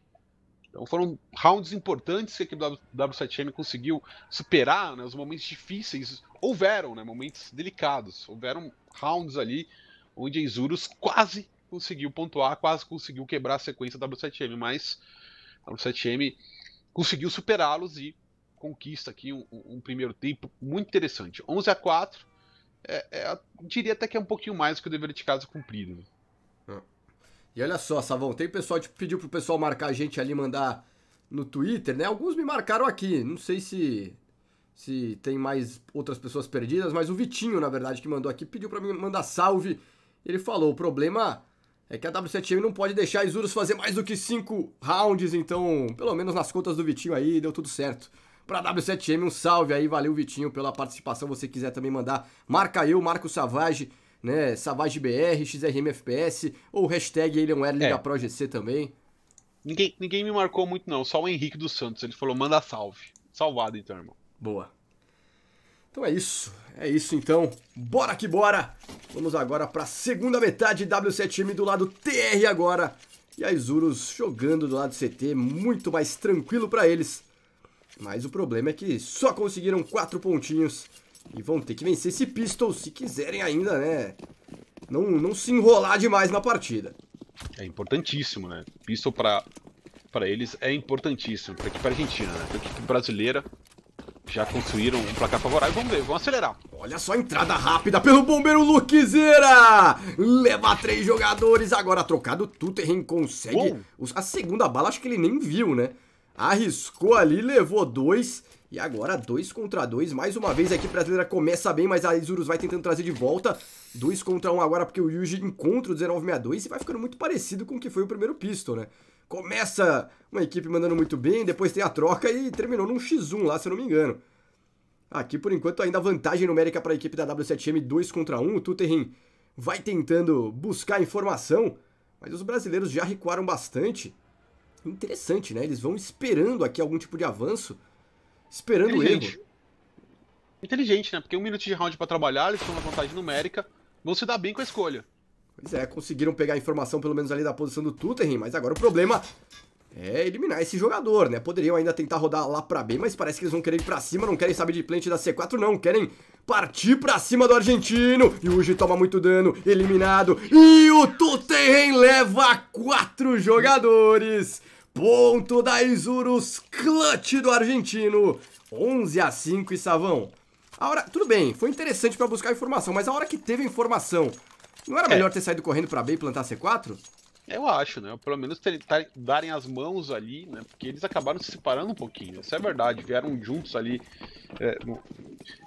Então foram rounds importantes que a equipe da W7M conseguiu superar, né? Os momentos difíceis houveram, né? Momentos delicados. Houveram rounds ali onde a Isurus quase conseguiu pontuar, quase conseguiu quebrar a sequência da W7M, mas a W7M conseguiu superá-los e conquista aqui um, um, primeiro tempo muito interessante. 11 a 4 é, é, diria até que é um pouquinho mais do que o dever de casa cumprido. Ah. E olha só, Savão, tem pessoal que tipo, pediu pro pessoal marcar a gente ali, mandar no Twitter, né? Alguns me marcaram aqui, não sei se se tem mais outras pessoas perdidas, mas o Vitinho, na verdade, que mandou aqui, pediu para mim mandar salve. Ele falou: "O problema é que a W7M não pode deixar a Isurus fazer mais do que 5 rounds, então, pelo menos nas contas do Vitinho aí, deu tudo certo. Pra W7M, um salve aí, valeu Vitinho pela participação, você quiser também mandar, marca eu, Marco Savage, né, Savage BR, XRMFPS, ou hashtag ele é um é. também. Ninguém, ninguém me marcou muito não, só o Henrique dos Santos, ele falou, manda salve. Salvado então, irmão. Boa. Então é isso. É isso então. Bora que bora! Vamos agora para a segunda metade W7M do lado TR agora. E as Urus jogando do lado CT, muito mais tranquilo para eles. Mas o problema é que só conseguiram quatro pontinhos. E vão ter que vencer esse Pistol se quiserem ainda, né? Não, não se enrolar demais na partida. É importantíssimo, né? Pistol para eles é importantíssimo. Pra para argentina, né? Pra equipe brasileira, já construíram um placar favorável. Vamos ver, vamos acelerar. Olha só a entrada rápida pelo bombeiro Luquezeira, Leva três jogadores. Agora trocado, Tuterren consegue Uou. Uh! a segunda bala. Acho que ele nem viu, né? Arriscou ali, levou dois. E agora dois contra dois. Mais uma vez a brasileira começa bem, mas a Isurus vai tentando trazer de volta. Dois contra um agora, porque o Yuji encontra o 1962 e vai ficando muito parecido com o que foi o primeiro pistol, né? Começa uma equipe mandando muito bem, depois tem a troca e terminou num X1 lá, se eu não me engano. Aqui, por enquanto, ainda vantagem numérica para a equipe da W7M, 2 contra 1. O Tuterrin vai tentando buscar informação, mas os brasileiros já recuaram bastante. Interessante, né? Eles vão esperando aqui algum tipo de avanço, esperando o erro. Inteligente, né? Porque um minuto de round para trabalhar, eles estão na vantagem numérica, vão se dar bem com a escolha. Pois é, conseguiram pegar a informação pelo menos ali da posição do Tuterim, mas agora o problema é eliminar esse jogador, né? Poderiam ainda tentar rodar lá pra B, mas parece que eles vão querer ir pra cima, não querem saber de plant da C4, não. Querem partir pra cima do argentino. E Uji toma muito dano, eliminado. E o Tuterim leva quatro jogadores. Ponto da Isurus, clutch do argentino. 11 a 5 e Savão. A hora, tudo bem, foi interessante para buscar informação, mas a hora que teve informação não era é. melhor ter saído correndo para B e plantar C4? Eu acho, né? Pelo menos ter, ter, darem as mãos ali, né? Porque eles acabaram se separando um pouquinho. Isso é verdade. Vieram juntos ali, é,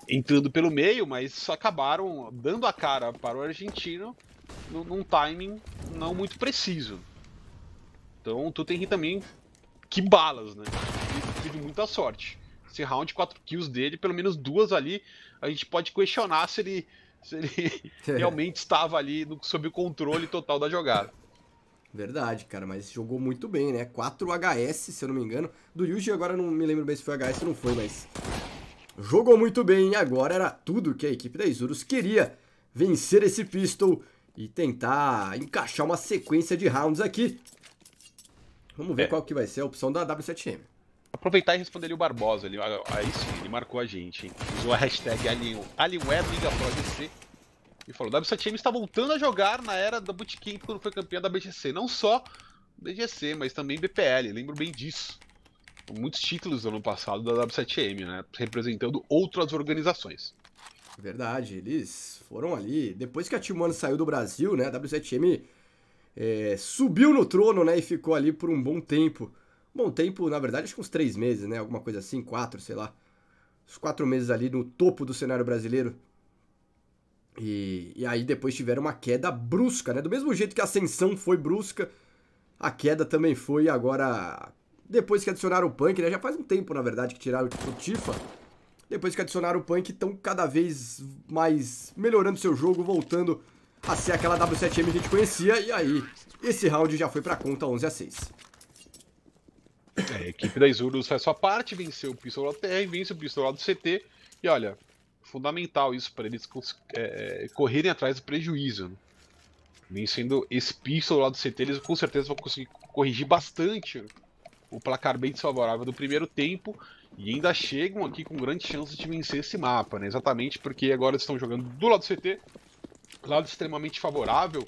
entrando pelo meio, mas acabaram dando a cara para o argentino num, num timing não muito preciso. Então tu tem que também que balas, né? Tive muita sorte. Esse round 4 kills dele, pelo menos duas ali, a gente pode questionar se ele se ele é. realmente estava ali no, sob o controle total da jogada. Verdade, cara, mas jogou muito bem, né? 4 HS, se eu não me engano. Do Yuji agora não me lembro bem se foi HS ou não foi, mas... Jogou muito bem e agora era tudo que a equipe da Isurus queria. Vencer esse Pistol e tentar encaixar uma sequência de rounds aqui. Vamos ver é. qual que vai ser a opção da W7M aproveitar e responder ali o Barbosa. Ele, ah, aí sim, ele marcou a gente, hein? Usou a hashtag Alien, Alienweb Liga Pro DC e falou: W7M está voltando a jogar na era da Bootcamp quando foi campeã da BGC. Não só BGC, mas também BPL. Lembro bem disso. Muitos títulos ano passado da W7M, né? Representando outras organizações. Verdade, eles foram ali. Depois que a Timano saiu do Brasil, né? A W7M é, eh, subiu no trono, né? E ficou ali por um bom tempo bom tempo, na verdade, acho que uns três meses, né? Alguma coisa assim, quatro, sei lá. Uns quatro meses ali no topo do cenário brasileiro. E, e aí depois tiveram uma queda brusca, né? Do mesmo jeito que a ascensão foi brusca, a queda também foi. Agora, depois que adicionaram o punk, né? Já faz um tempo, na verdade, que tiraram o Tifa. Depois que adicionaram o punk, estão cada vez mais melhorando seu jogo, voltando a ser aquela W7M que a gente conhecia. E aí, esse round já foi pra conta 11 a 6. É, a equipe da Isurus faz sua parte, venceu o Pistolado TR, venceu o do CT. E olha, fundamental isso para eles é, é, correrem atrás do prejuízo. Né? Vencendo esse do CT, eles com certeza vão conseguir corrigir bastante o placar bem desfavorável do primeiro tempo. E ainda chegam aqui com grande chance de vencer esse mapa, né? Exatamente porque agora eles estão jogando do lado do CT, lado extremamente favorável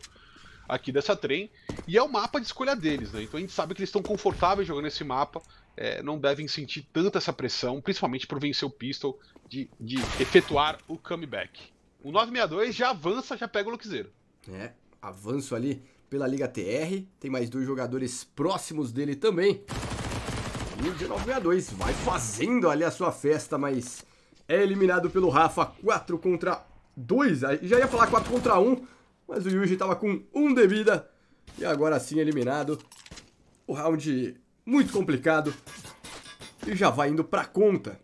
aqui dessa trem. E é o mapa de escolha deles, né? Então a gente sabe que eles estão confortáveis jogando esse mapa, é, não devem sentir tanta essa pressão, principalmente por vencer o Pistol, de, de efetuar o comeback. O 962 já avança, já pega o Luxeiro. É, avanço ali pela Liga TR, tem mais dois jogadores próximos dele também. E o 962 vai fazendo ali a sua festa, mas é eliminado pelo Rafa, 4 contra 2. Já ia falar 4 contra 1, mas o Yuji estava com 1 um de vida. E agora sim eliminado. O round muito complicado. E já vai indo pra conta.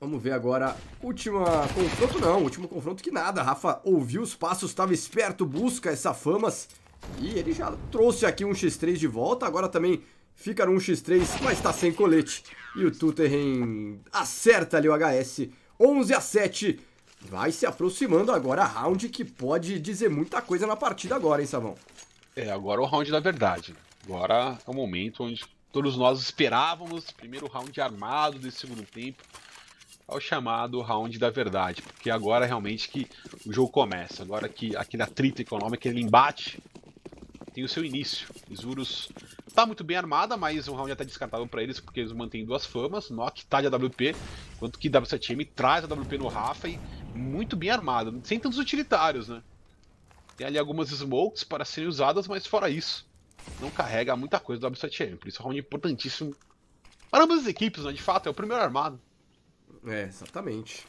Vamos ver agora. último confronto, não. Último confronto que nada. Rafa ouviu os passos, estava esperto, busca essa famas. E ele já trouxe aqui um X3 de volta. Agora também fica um X3, mas está sem colete. E o Tuterren acerta ali o HS. 11 a 7. Vai se aproximando agora a round que pode dizer muita coisa na partida agora, hein, Savão? É, agora o round da verdade. Agora é o momento onde todos nós esperávamos, primeiro round armado do segundo tempo, ao é chamado round da verdade, porque agora é realmente que o jogo começa, agora que aquele atrito econômico, aquele embate tem o seu início. Isurus tá muito bem armada, mas o round até tá descartável para eles, porque eles mantêm duas famas, Nock tá de AWP, enquanto que W7M traz a AWP no Rafa e muito bem armado, sem tantos utilitários, né? Tem ali algumas smokes para serem usadas, mas fora isso, não carrega muita coisa do W7M. Por isso é um round importantíssimo para ambas as equipes, né? De fato, é o primeiro armado. É, exatamente.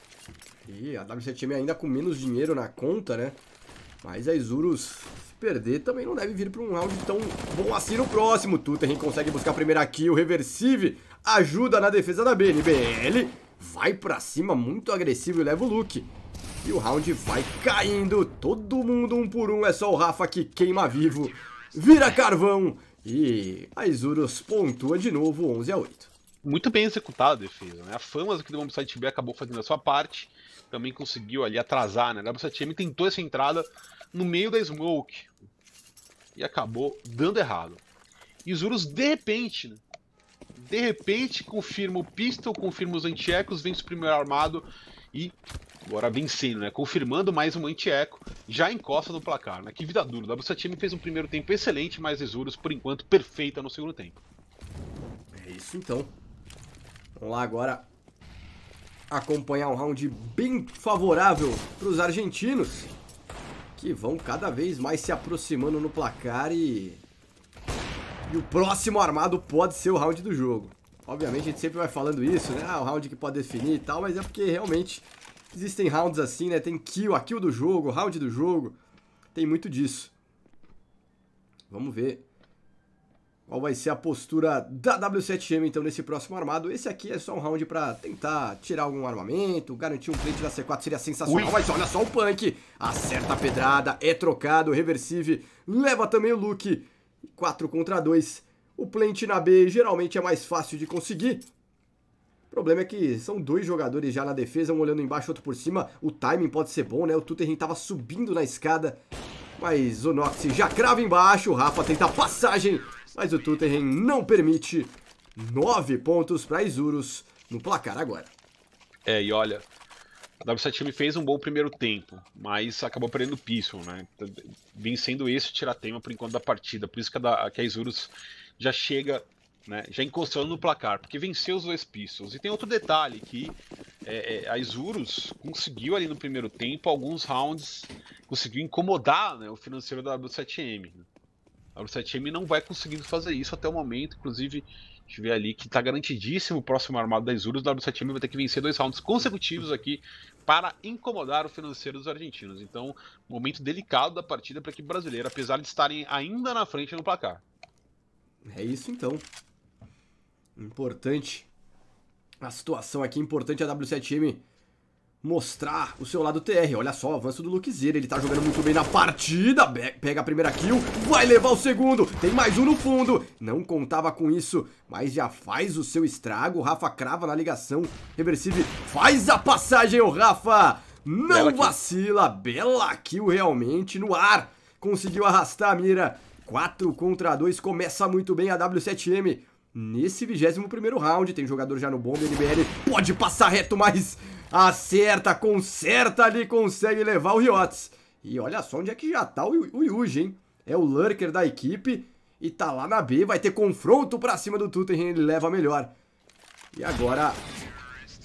E a W7M ainda com menos dinheiro na conta, né? Mas a Isurus, se perder, também não deve vir para um round tão bom assim no próximo. Tutten consegue buscar a primeira kill, Reversive ajuda na defesa da BNBL vai pra cima muito agressivo e leva o Luke. E o round vai caindo, todo mundo um por um, é só o Rafa que queima vivo, vira carvão e a Isurus pontua de novo 11 a 8. Muito bem executado a defesa, né? A fama que do Demon Side B acabou fazendo a sua parte, também conseguiu ali atrasar, né? A Demon M tentou essa entrada no meio da smoke e acabou dando errado. Isurus, de repente, né? de repente confirma o pistol, confirma os antiecos, vence o primeiro armado e agora vencendo, né? Confirmando mais um anti-eco, já encosta no placar, né? Que vida dura. O W7M fez um primeiro tempo excelente, mas Exurus, por enquanto, perfeita no segundo tempo. É isso então. Vamos lá agora acompanhar um round bem favorável para os argentinos, que vão cada vez mais se aproximando no placar e e o próximo armado pode ser o round do jogo. Obviamente a gente sempre vai falando isso, né? Ah, o round que pode definir e tal, mas é porque realmente existem rounds assim, né? Tem kill, a kill do jogo, round do jogo. Tem muito disso. Vamos ver qual vai ser a postura da W7M então nesse próximo armado. Esse aqui é só um round pra tentar tirar algum armamento, garantir um cliente da C4 seria sensacional. Ui. Mas olha só o Punk, acerta a pedrada, é trocado, reversive, leva também o Luke. 4 contra 2. O plant na B geralmente é mais fácil de conseguir. O problema é que são dois jogadores já na defesa, um olhando embaixo, outro por cima. O timing pode ser bom, né? O Tuterin estava subindo na escada. Mas o Nox já crava embaixo. O Rafa tenta passagem, mas o Tuterin não permite. Nove pontos para Isurus no placar agora. É, e olha, o W7M fez um bom primeiro tempo, mas acabou perdendo o Pistol, né? Então, Vencendo esse tiratema por enquanto da partida. Por isso que a, que a Isurus já chega, né? Já encostando no placar, porque venceu os dois Pistols. E tem outro detalhe que é, é, a Isurus conseguiu ali no primeiro tempo alguns rounds, conseguiu incomodar né, o financeiro da W7M. A W7M não vai conseguindo fazer isso até o momento, inclusive tiver ali que está garantidíssimo o próximo armado da Isurus, o W7M vai ter que vencer dois rounds consecutivos aqui para incomodar o financeiro dos argentinos. Então, momento delicado da partida para a equipe brasileira, apesar de estarem ainda na frente no placar. É isso então. Importante. A situação aqui é importante a W7M mostrar o seu lado TR. Olha só, o avanço do Luquezera. Ele tá jogando muito bem na partida. Pega a primeira kill, vai levar o segundo. Tem mais um no fundo. Não contava com isso, mas já faz o seu estrago. O Rafa crava na ligação. Reversive faz a passagem, o Rafa. Não bela vacila. Kill. Bela kill realmente no ar. Conseguiu arrastar a mira. 4 contra 2. Começa muito bem a W7M. Nesse 21 primeiro round, tem jogador já no bomba, NBL pode passar reto, mas Acerta, conserta ali, consegue levar o Riots. E olha só onde é que já tá o, o Yuji, hein? É o lurker da equipe e tá lá na B. Vai ter confronto pra cima do Tuttenham, ele leva melhor. E agora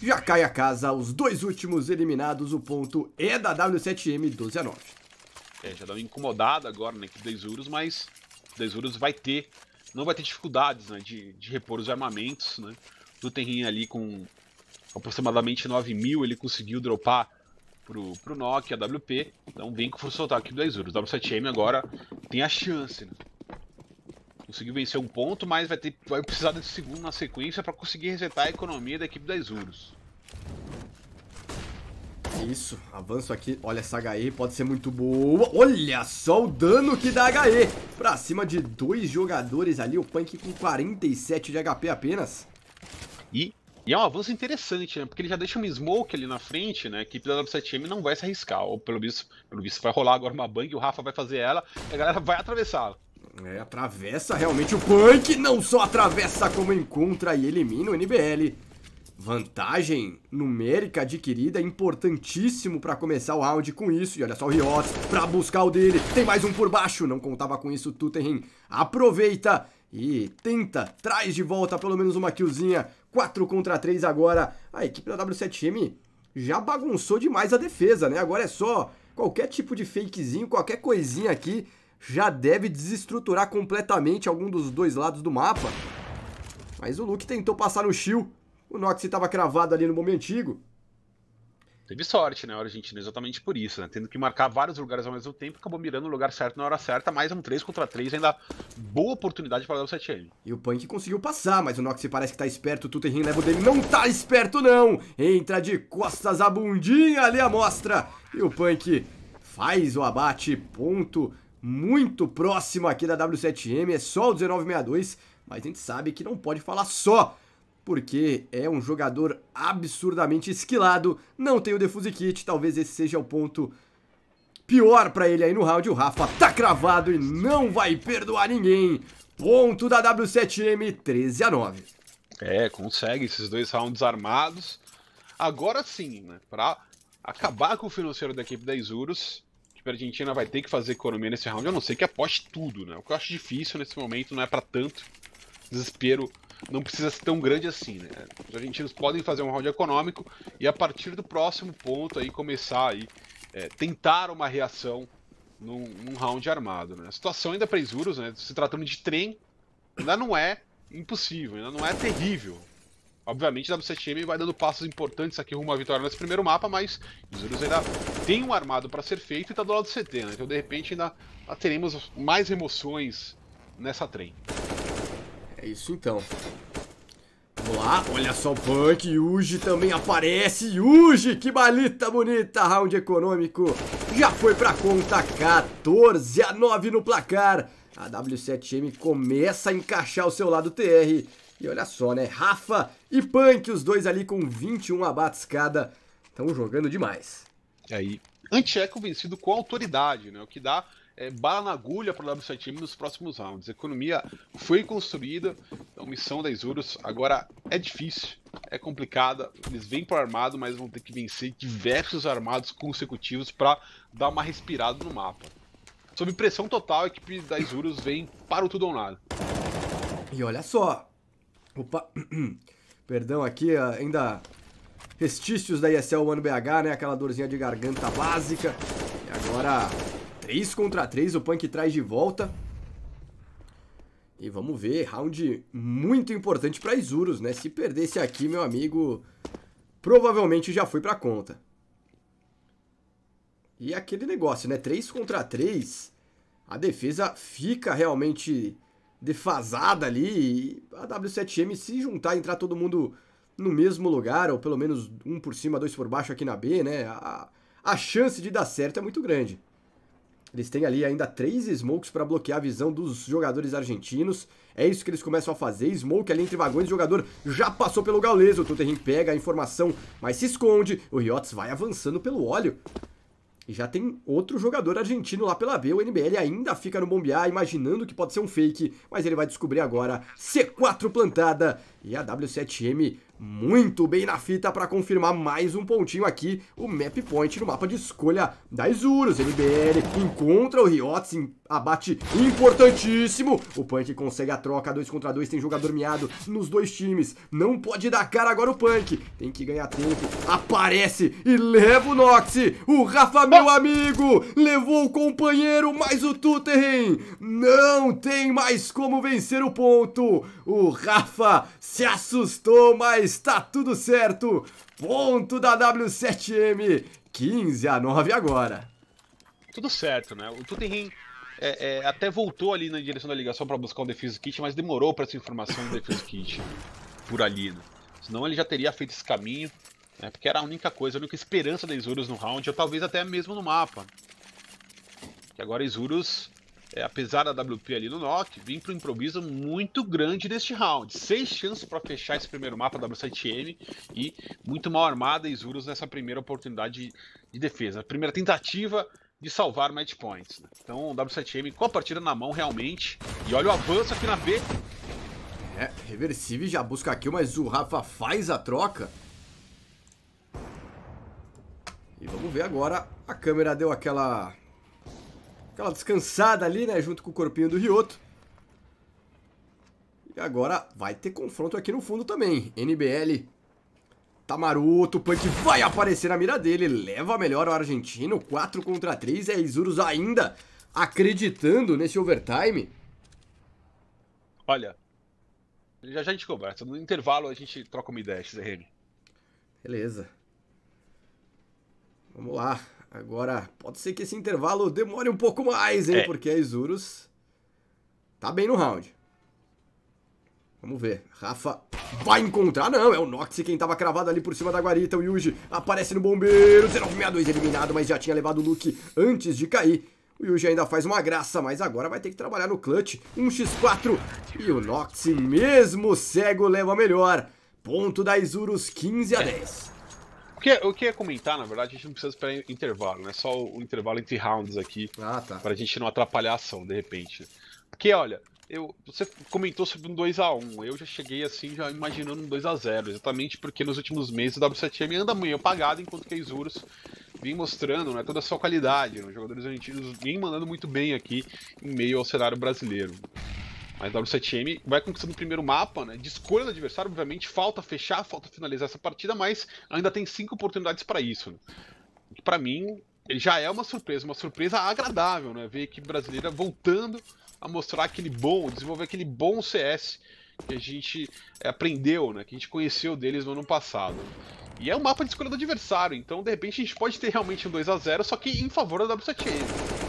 já cai a casa, os dois últimos eliminados. O ponto é da W7M 12 a 9. É, já dá uma incomodada agora na equipe da Isurus, mas da Isurus vai ter, não vai ter dificuldades né, de, de repor os armamentos, né? Tuttenham ali com aproximadamente 9 mil, ele conseguiu dropar pro, pro Nokia WP. Então vem com o soltar a equipe euros. O W7M agora tem a chance, né? Conseguiu vencer um ponto, mas vai, ter, vai precisar desse segundo na sequência para conseguir resetar a economia da equipe das urus Isso, avanço aqui. Olha, essa HE pode ser muito boa. Olha só o dano que dá a HE. Pra cima de dois jogadores ali, o Punk com 47 de HP apenas. E e é um avanço interessante, né? Porque ele já deixa um smoke ali na frente, né? A equipe da W7M não vai se arriscar. Ou pelo visto, pelo visto vai rolar agora uma bang, o Rafa vai fazer ela, e a galera vai atravessá-la. É, atravessa realmente o Punk, não só atravessa como encontra e elimina o NBL. Vantagem numérica adquirida, importantíssimo para começar o round com isso. E olha só o Rios para buscar o dele. Tem mais um por baixo, não contava com isso. Tutenrin aproveita e tenta, traz de volta pelo menos uma killzinha 4 contra 3 agora. A equipe da W7M já bagunçou demais a defesa, né? Agora é só qualquer tipo de fakezinho, qualquer coisinha aqui já deve desestruturar completamente algum dos dois lados do mapa. Mas o Luke tentou passar no Shield. O Nox estava cravado ali no momento antigo. Teve sorte, né, a Argentina, exatamente por isso, né? Tendo que marcar vários lugares ao mesmo tempo, acabou mirando o lugar certo na hora certa, mais um 3 contra 3, ainda boa oportunidade para o w 7M. E o Punk conseguiu passar, mas o Nox parece que tá esperto, o Tutenrin leva o dele, não tá esperto não! Entra de costas a bundinha ali a mostra, e o Punk faz o abate, ponto muito próximo aqui da W7M, é só o 1962, mas a gente sabe que não pode falar só porque é um jogador absurdamente esquilado, não tem o defuse kit, talvez esse seja o ponto pior para ele aí no round. O Rafa tá cravado e não vai perdoar ninguém. Ponto da W7M, 13 a 9. É, consegue esses dois rounds armados. Agora sim, né, para acabar com o financeiro da equipe da Isurus, a Argentina vai ter que fazer economia nesse round, a não ser que aposte tudo, né? O que eu acho difícil nesse momento, não é para tanto desespero não precisa ser tão grande assim, né? Os argentinos podem fazer um round econômico e a partir do próximo ponto aí começar aí é, tentar uma reação num, num, round armado, né? A situação ainda é para Isurus, né? Se tratando de trem, ainda não é impossível, ainda não é terrível. Obviamente o W7M vai dando passos importantes aqui rumo à vitória nesse primeiro mapa, mas Isurus ainda tem um armado para ser feito e está do lado do CT, né? Então de repente ainda teremos mais emoções nessa trem. É isso então. Vamos lá, olha só o Punk, Yuji também aparece, Yuji, que balita bonita, round econômico, já foi pra conta, 14 a 9 no placar, a W7M começa a encaixar o seu lado TR, e olha só, né, Rafa e Punk, os dois ali com 21 abates cada, estão jogando demais. E aí, Antieco vencido com autoridade, né, o que dá é, bala na agulha para o W7 nos próximos rounds. A economia foi construída, a então missão da Isurus agora é difícil, é complicada. Eles vêm para o armado, mas vão ter que vencer diversos armados consecutivos para dar uma respirada no mapa. Sob pressão total, a equipe da Isurus vem para o tudo ou nada. E olha só! Opa! Perdão aqui, ah, ainda restícios da ISL One BH, né? Aquela dorzinha de garganta básica. E agora 3 contra 3, o Punk traz de volta. E vamos ver, round muito importante para Isurus, né? Se perdesse aqui, meu amigo, provavelmente já foi para conta. E aquele negócio, né? 3 contra 3, a defesa fica realmente defasada ali. E a W7M, se juntar, entrar todo mundo no mesmo lugar, ou pelo menos um por cima, dois por baixo aqui na B, né? A, a chance de dar certo é muito grande. Eles têm ali ainda três smokes para bloquear a visão dos jogadores argentinos. É isso que eles começam a fazer. Smoke ali entre vagões. O jogador já passou pelo galeso. O Tuterin pega a informação, mas se esconde. O Riots vai avançando pelo óleo. E já tem outro jogador argentino lá pela B. O NBL ainda fica no bombear, imaginando que pode ser um fake. Mas ele vai descobrir agora. C4 plantada. E a W7M muito bem na fita para confirmar mais um pontinho aqui, o map point no mapa de escolha da Isurus. MBL encontra o sim abate importantíssimo. O Punk consegue a troca, 2 contra 2, tem jogador miado nos dois times. Não pode dar cara agora o Punk, tem que ganhar tempo. Aparece e leva o Nox. O Rafa, meu amigo, levou o companheiro, mas o Tuterren não tem mais como vencer o ponto. O Rafa se assustou, mas tá tudo certo. Ponto da W7M, 15 a 9 agora. Tudo certo, né? O Tuttenham é, é, até voltou ali na direção da ligação para buscar o Defuse Kit, mas demorou para essa informação do Defuse Kit por ali, né? Senão ele já teria feito esse caminho, né? Porque era a única coisa, a única esperança da Isurus no round, ou talvez até mesmo no mapa. Que agora Isurus é, apesar da WP ali no knock, vim para um improviso muito grande neste round. Seis chances para fechar esse primeiro mapa da W7M e muito mal armada e Zurus nessa primeira oportunidade de, de defesa. A primeira tentativa de salvar match points. Né? Então o W7M com a partida na mão realmente. E olha o avanço aqui na B. É, reversível já busca aqui, mas o Rafa faz a troca. E vamos ver agora. A câmera deu aquela Aquela descansada ali, né? Junto com o corpinho do Rioto. E agora vai ter confronto aqui no fundo também. NBL tá maroto, o Punk vai aparecer na mira dele, leva melhor o argentino, 4 contra 3, é Isurus ainda acreditando nesse overtime. Olha, já, já a gente conversa, no intervalo a gente troca uma ideia, XRM. Beleza. Vamos lá, Agora, pode ser que esse intervalo demore um pouco mais, hein? É. Porque a Isurus tá bem no round. Vamos ver. Rafa vai encontrar. Ah, não, é o Nox quem tava cravado ali por cima da guarita. O Yuji aparece no bombeiro. 1962 eliminado, mas já tinha levado o Luke antes de cair. O Yuji ainda faz uma graça, mas agora vai ter que trabalhar no clutch. 1x4. E o Nox, mesmo cego, leva melhor. Ponto da Isurus 15 a 10 que, eu é, queria é comentar, na verdade, a gente não precisa esperar intervalo, né? Só o, o intervalo entre rounds aqui. Ah, tá. Pra gente não atrapalhar a ação, de repente. Porque, olha, eu, você comentou sobre um 2x1. Eu já cheguei assim, já imaginando um 2x0, exatamente porque nos últimos meses o W7M anda meio apagado, enquanto que a Isurus vem mostrando né, toda a sua qualidade. Né? Os jogadores argentinos vêm mandando muito bem aqui em meio ao cenário brasileiro a W7M vai conquistando o primeiro mapa, né? De escolha do adversário, obviamente, falta fechar, falta finalizar essa partida, mas ainda tem cinco oportunidades para isso. Né? Para mim, já é uma surpresa, uma surpresa agradável, né? Ver a equipe brasileira voltando a mostrar aquele bom, desenvolver aquele bom CS que a gente eh, aprendeu, né? Que a gente conheceu deles no ano passado. E é um mapa de escolha do adversário, então de repente a gente pode ter realmente um 2 a 0 só que em favor da W7M.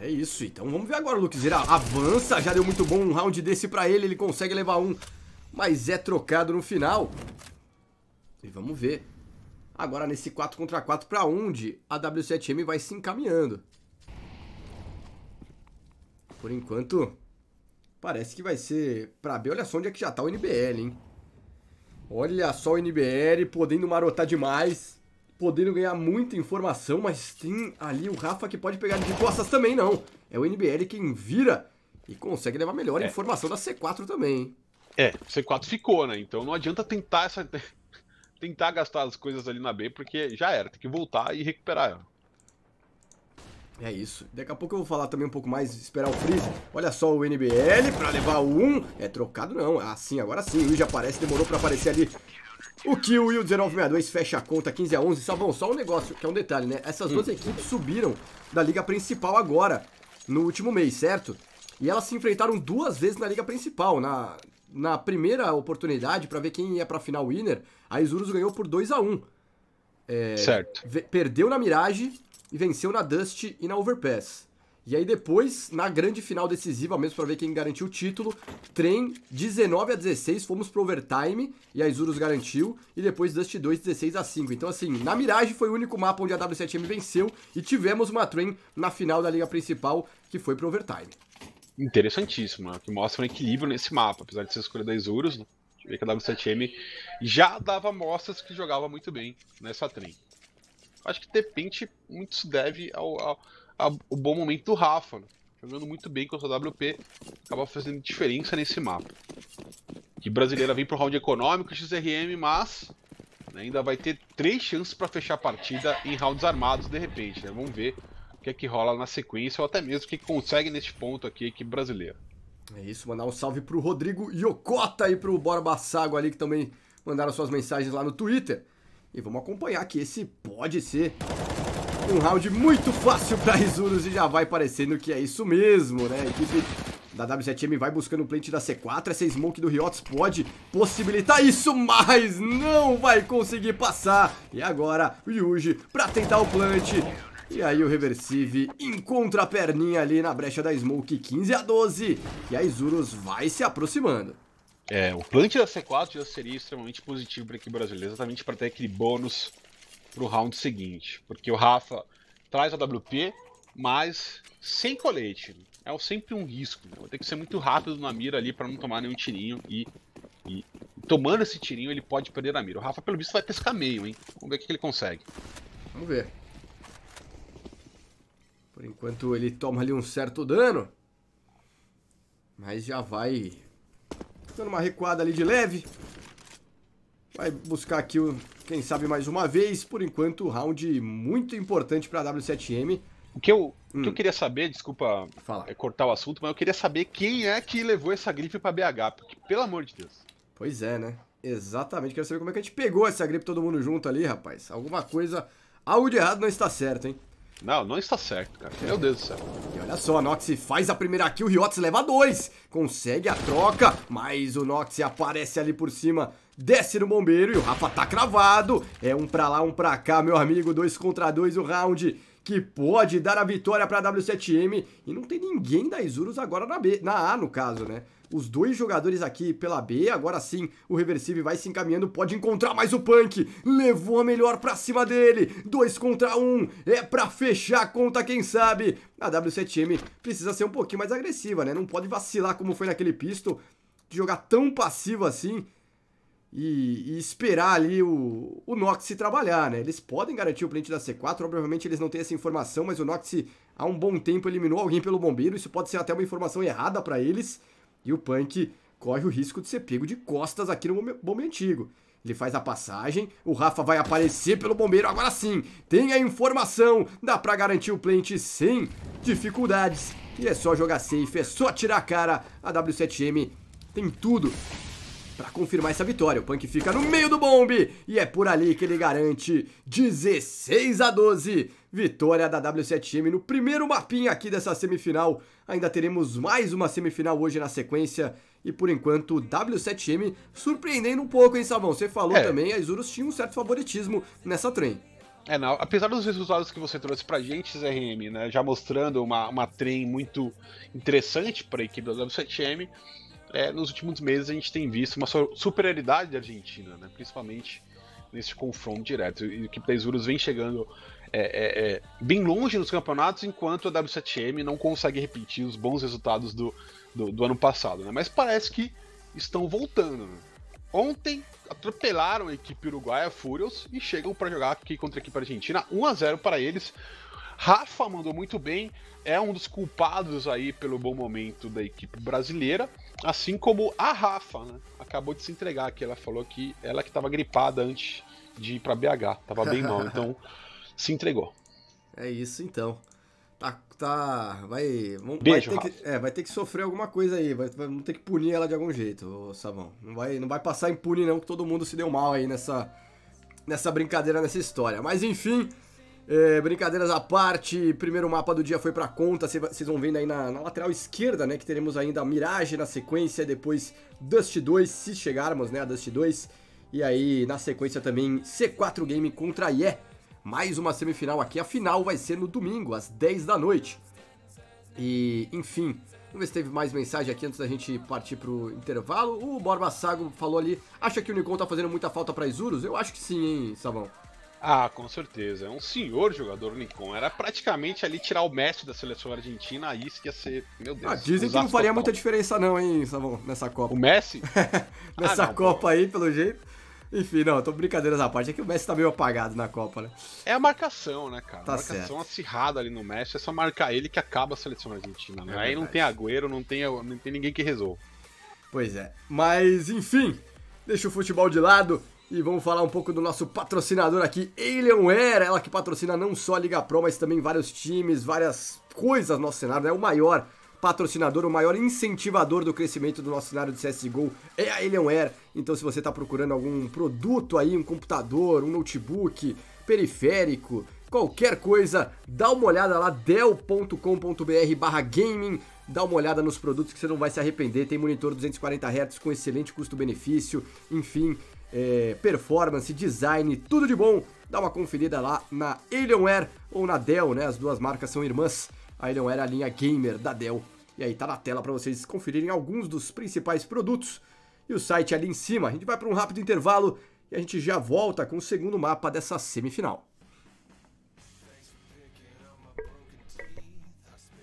É isso, então vamos ver agora o Luxira avança, já deu muito bom um round desse pra ele, ele consegue levar um, mas é trocado no final. E vamos ver. Agora nesse 4 contra 4 pra onde a W7M vai se encaminhando. Por enquanto, parece que vai ser pra B. Olha só onde é que já tá o NBL, hein? Olha só o NBL podendo marotar demais podendo ganhar muita informação, mas tem ali o Rafa que pode pegar de costas também, não. É o NBL quem vira e consegue levar melhor a é. informação da C4 também, hein? É, C4 ficou, né? Então não adianta tentar essa... tentar gastar as coisas ali na B, porque já era, tem que voltar e recuperar É isso. Daqui a pouco eu vou falar também um pouco mais, esperar o freeze. Olha só o NBL pra levar o 1. É trocado não. Ah, sim, agora sim. O já aparece, demorou pra aparecer ali o Kill e o 1962 fecha a conta 15 a 11. Salvão, só um negócio, que é um detalhe, né? Essas duas hum. equipes subiram da liga principal agora, no último mês, certo? E elas se enfrentaram duas vezes na liga principal, na na primeira oportunidade para ver quem ia para a final winner, a Isurus ganhou por 2 a 1. É, certo. Perdeu na Mirage e venceu na Dust e na Overpass. E aí depois, na grande final decisiva mesmo para ver quem garantiu o título, trem 19 a 16, fomos pro overtime e a Isurus garantiu e depois Dust 2 16 a 5. Então assim, na Mirage foi o único mapa onde a W7M venceu e tivemos uma trem na final da liga principal que foi pro overtime. Interessantíssimo, né? que mostra um equilíbrio nesse mapa, apesar de ser escolha da Isurus, né? que a W7M já dava mostras que jogava muito bem nessa trem. Acho que de repente muito se deve ao, ao a, o bom momento do Rafa. Né? Jogando muito bem com a WP, acaba fazendo diferença nesse mapa. Que brasileira vem pro round econômico, XRM, mas né, ainda vai ter três chances para fechar a partida em rounds armados de repente. Né? Vamos ver o que é que rola na sequência ou até mesmo o que consegue neste ponto aqui a equipe brasileira. É isso, mandar um salve pro Rodrigo Yokota e pro Borba Sago ali que também mandaram suas mensagens lá no Twitter. E vamos acompanhar que esse pode ser um round muito fácil para Isurus e já vai parecendo que é isso mesmo, né? A equipe da W7M vai buscando o plant da C4. Essa smoke do Riots pode possibilitar isso, mas não vai conseguir passar. E agora, o Yuji para tentar o plant. E aí o Reversive encontra a perninha ali na brecha da Smoke 15 a 12. E a Isurus vai se aproximando. É, o plant da C4 já seria extremamente positivo para a equipe brasileira, exatamente para ter aquele bônus pro round seguinte. Porque o Rafa traz a WP, mas sem colete. É sempre um risco. Né? Vou ter que ser muito rápido na mira ali para não tomar nenhum tirinho. E, e, tomando esse tirinho, ele pode perder a mira. O Rafa, pelo visto, vai pescar meio, hein? Vamos ver o que ele consegue. Vamos ver. Por enquanto, ele toma ali um certo dano. Mas já vai dando uma recuada ali de leve. Vai buscar aqui, quem sabe, mais uma vez. Por enquanto, round muito importante para a W7M. O que, eu, hum. que eu queria saber, desculpa Fala. É, cortar o assunto, mas eu queria saber quem é que levou essa gripe para BH, porque, pelo amor de Deus. Pois é, né? Exatamente. Quero saber como é que a gente pegou essa gripe todo mundo junto ali, rapaz. Alguma coisa, algo de errado não está certo, hein? Não, não está certo, cara. Meu Deus do céu. E olha só, a Noxy faz a primeira kill, o Riotes leva dois. Consegue a troca, mas o Noxy aparece ali por cima desce no bombeiro e o Rafa tá cravado. É um pra lá, um pra cá, meu amigo. Dois contra dois o round que pode dar a vitória pra W7M. E não tem ninguém da Isurus agora na, B, na A, no caso, né? os dois jogadores aqui pela B. Agora sim, o reversível vai se encaminhando, pode encontrar mais o Punk. Levou a melhor pra cima dele. Dois contra um. É pra fechar a conta, quem sabe. A W7M precisa ser um pouquinho mais agressiva, né? Não pode vacilar como foi naquele pisto. De jogar tão passivo assim. E, e, esperar ali o, o Nox se trabalhar, né? Eles podem garantir o plant da C4, obviamente eles não têm essa informação, mas o Nox há um bom tempo eliminou alguém pelo bombeiro, isso pode ser até uma informação errada para eles. E o Punk corre o risco de ser pego de costas aqui no bombe antigo. Ele faz a passagem, o Rafa vai aparecer pelo bombeiro, agora sim, tem a informação, dá pra garantir o plant sem dificuldades. E é só jogar safe, é só tirar a cara, a W7M tem tudo para confirmar essa vitória. O Punk fica no meio do bombe e é por ali que ele garante 16 a 12 Vitória da W7M no primeiro mapinha aqui dessa semifinal. Ainda teremos mais uma semifinal hoje na sequência. E por enquanto, o W7M surpreendendo um pouco, hein, Savão? Você falou é. também, as Urus tinham um certo favoritismo nessa trem. É, não, apesar dos resultados que você trouxe pra gente, ZRM, né, já mostrando uma, uma trem muito interessante para a equipe da W7M, é, nos últimos meses a gente tem visto uma superioridade da Argentina, né, principalmente nesse confronto direto. E a equipe da Isurus vem chegando é, é, é, bem longe nos campeonatos, enquanto a W7M não consegue repetir os bons resultados do, do, do ano passado. Né? Mas parece que estão voltando. Né? Ontem atropelaram a equipe uruguaia Furious e chegam para jogar aqui contra a equipe argentina. 1 a 0 para eles. Rafa mandou muito bem, é um dos culpados aí pelo bom momento da equipe brasileira, assim como a Rafa, né? Acabou de se entregar aqui, ela falou que ela que estava gripada antes de ir para BH, tava bem mal. Então, se entregou. É isso então. Tá, tá, vai, vamos, Beijo, vai, ter que, é, vai ter que sofrer alguma coisa aí, vai, vamos ter que punir ela de algum jeito, Savão. Não vai, não vai passar impune não, que todo mundo se deu mal aí nessa, nessa brincadeira, nessa história. Mas enfim, é, brincadeiras à parte, primeiro mapa do dia foi pra conta, vocês vão vendo aí na, na, lateral esquerda, né, que teremos ainda Mirage na sequência, depois Dust 2, se chegarmos, né, a Dust 2, e aí na sequência também C4 Game contra Yeah mais uma semifinal aqui. A final vai ser no domingo, às 10 da noite. E, enfim, Vamos ver se teve mais mensagem aqui antes da gente partir pro intervalo. O Borba Sago falou ali, acha que o Nicol tá fazendo muita falta para Isurus? Eu acho que sim, hein, Savão? Ah, com certeza. É um senhor jogador Nikon. Era praticamente ali tirar o Messi da seleção argentina, aí isso ia ser. Meu Deus. Ah, dizem que não faria total. muita diferença, não, hein, Savão, nessa Copa. O Messi? Ah, nessa ah, não, Copa aí, pelo jeito. Enfim, não, tô brincadeiras à parte. É que o Messi tá meio apagado na Copa, né? É a marcação, né, cara? Tá a marcação certo. acirrada ali no Messi. É só marcar ele que acaba a seleção argentina, né? É Aí não tem Agüero, não tem, não tem ninguém que resolva. Pois é. Mas, enfim, deixa o futebol de lado. E vamos falar um pouco do nosso patrocinador aqui, Alienware, ela que patrocina não só a Liga Pro, mas também vários times, várias coisas no nosso cenário, é né? o maior patrocinador, o maior incentivador do crescimento do nosso cenário de CSGO é a Alienware. Então, se você está procurando algum produto aí, um computador, um notebook, periférico, qualquer coisa, dá uma olhada lá, del.com.br/barra gaming. Dá uma olhada nos produtos que você não vai se arrepender. Tem monitor 240 Hz com excelente custo-benefício, enfim, é, performance, design, tudo de bom. Dá uma conferida lá na Alienware ou na Dell, né? As duas marcas são irmãs não era a linha gamer da Dell. E aí tá na tela para vocês conferirem alguns dos principais produtos e o site é ali em cima. A gente vai para um rápido intervalo e a gente já volta com o segundo mapa dessa semifinal.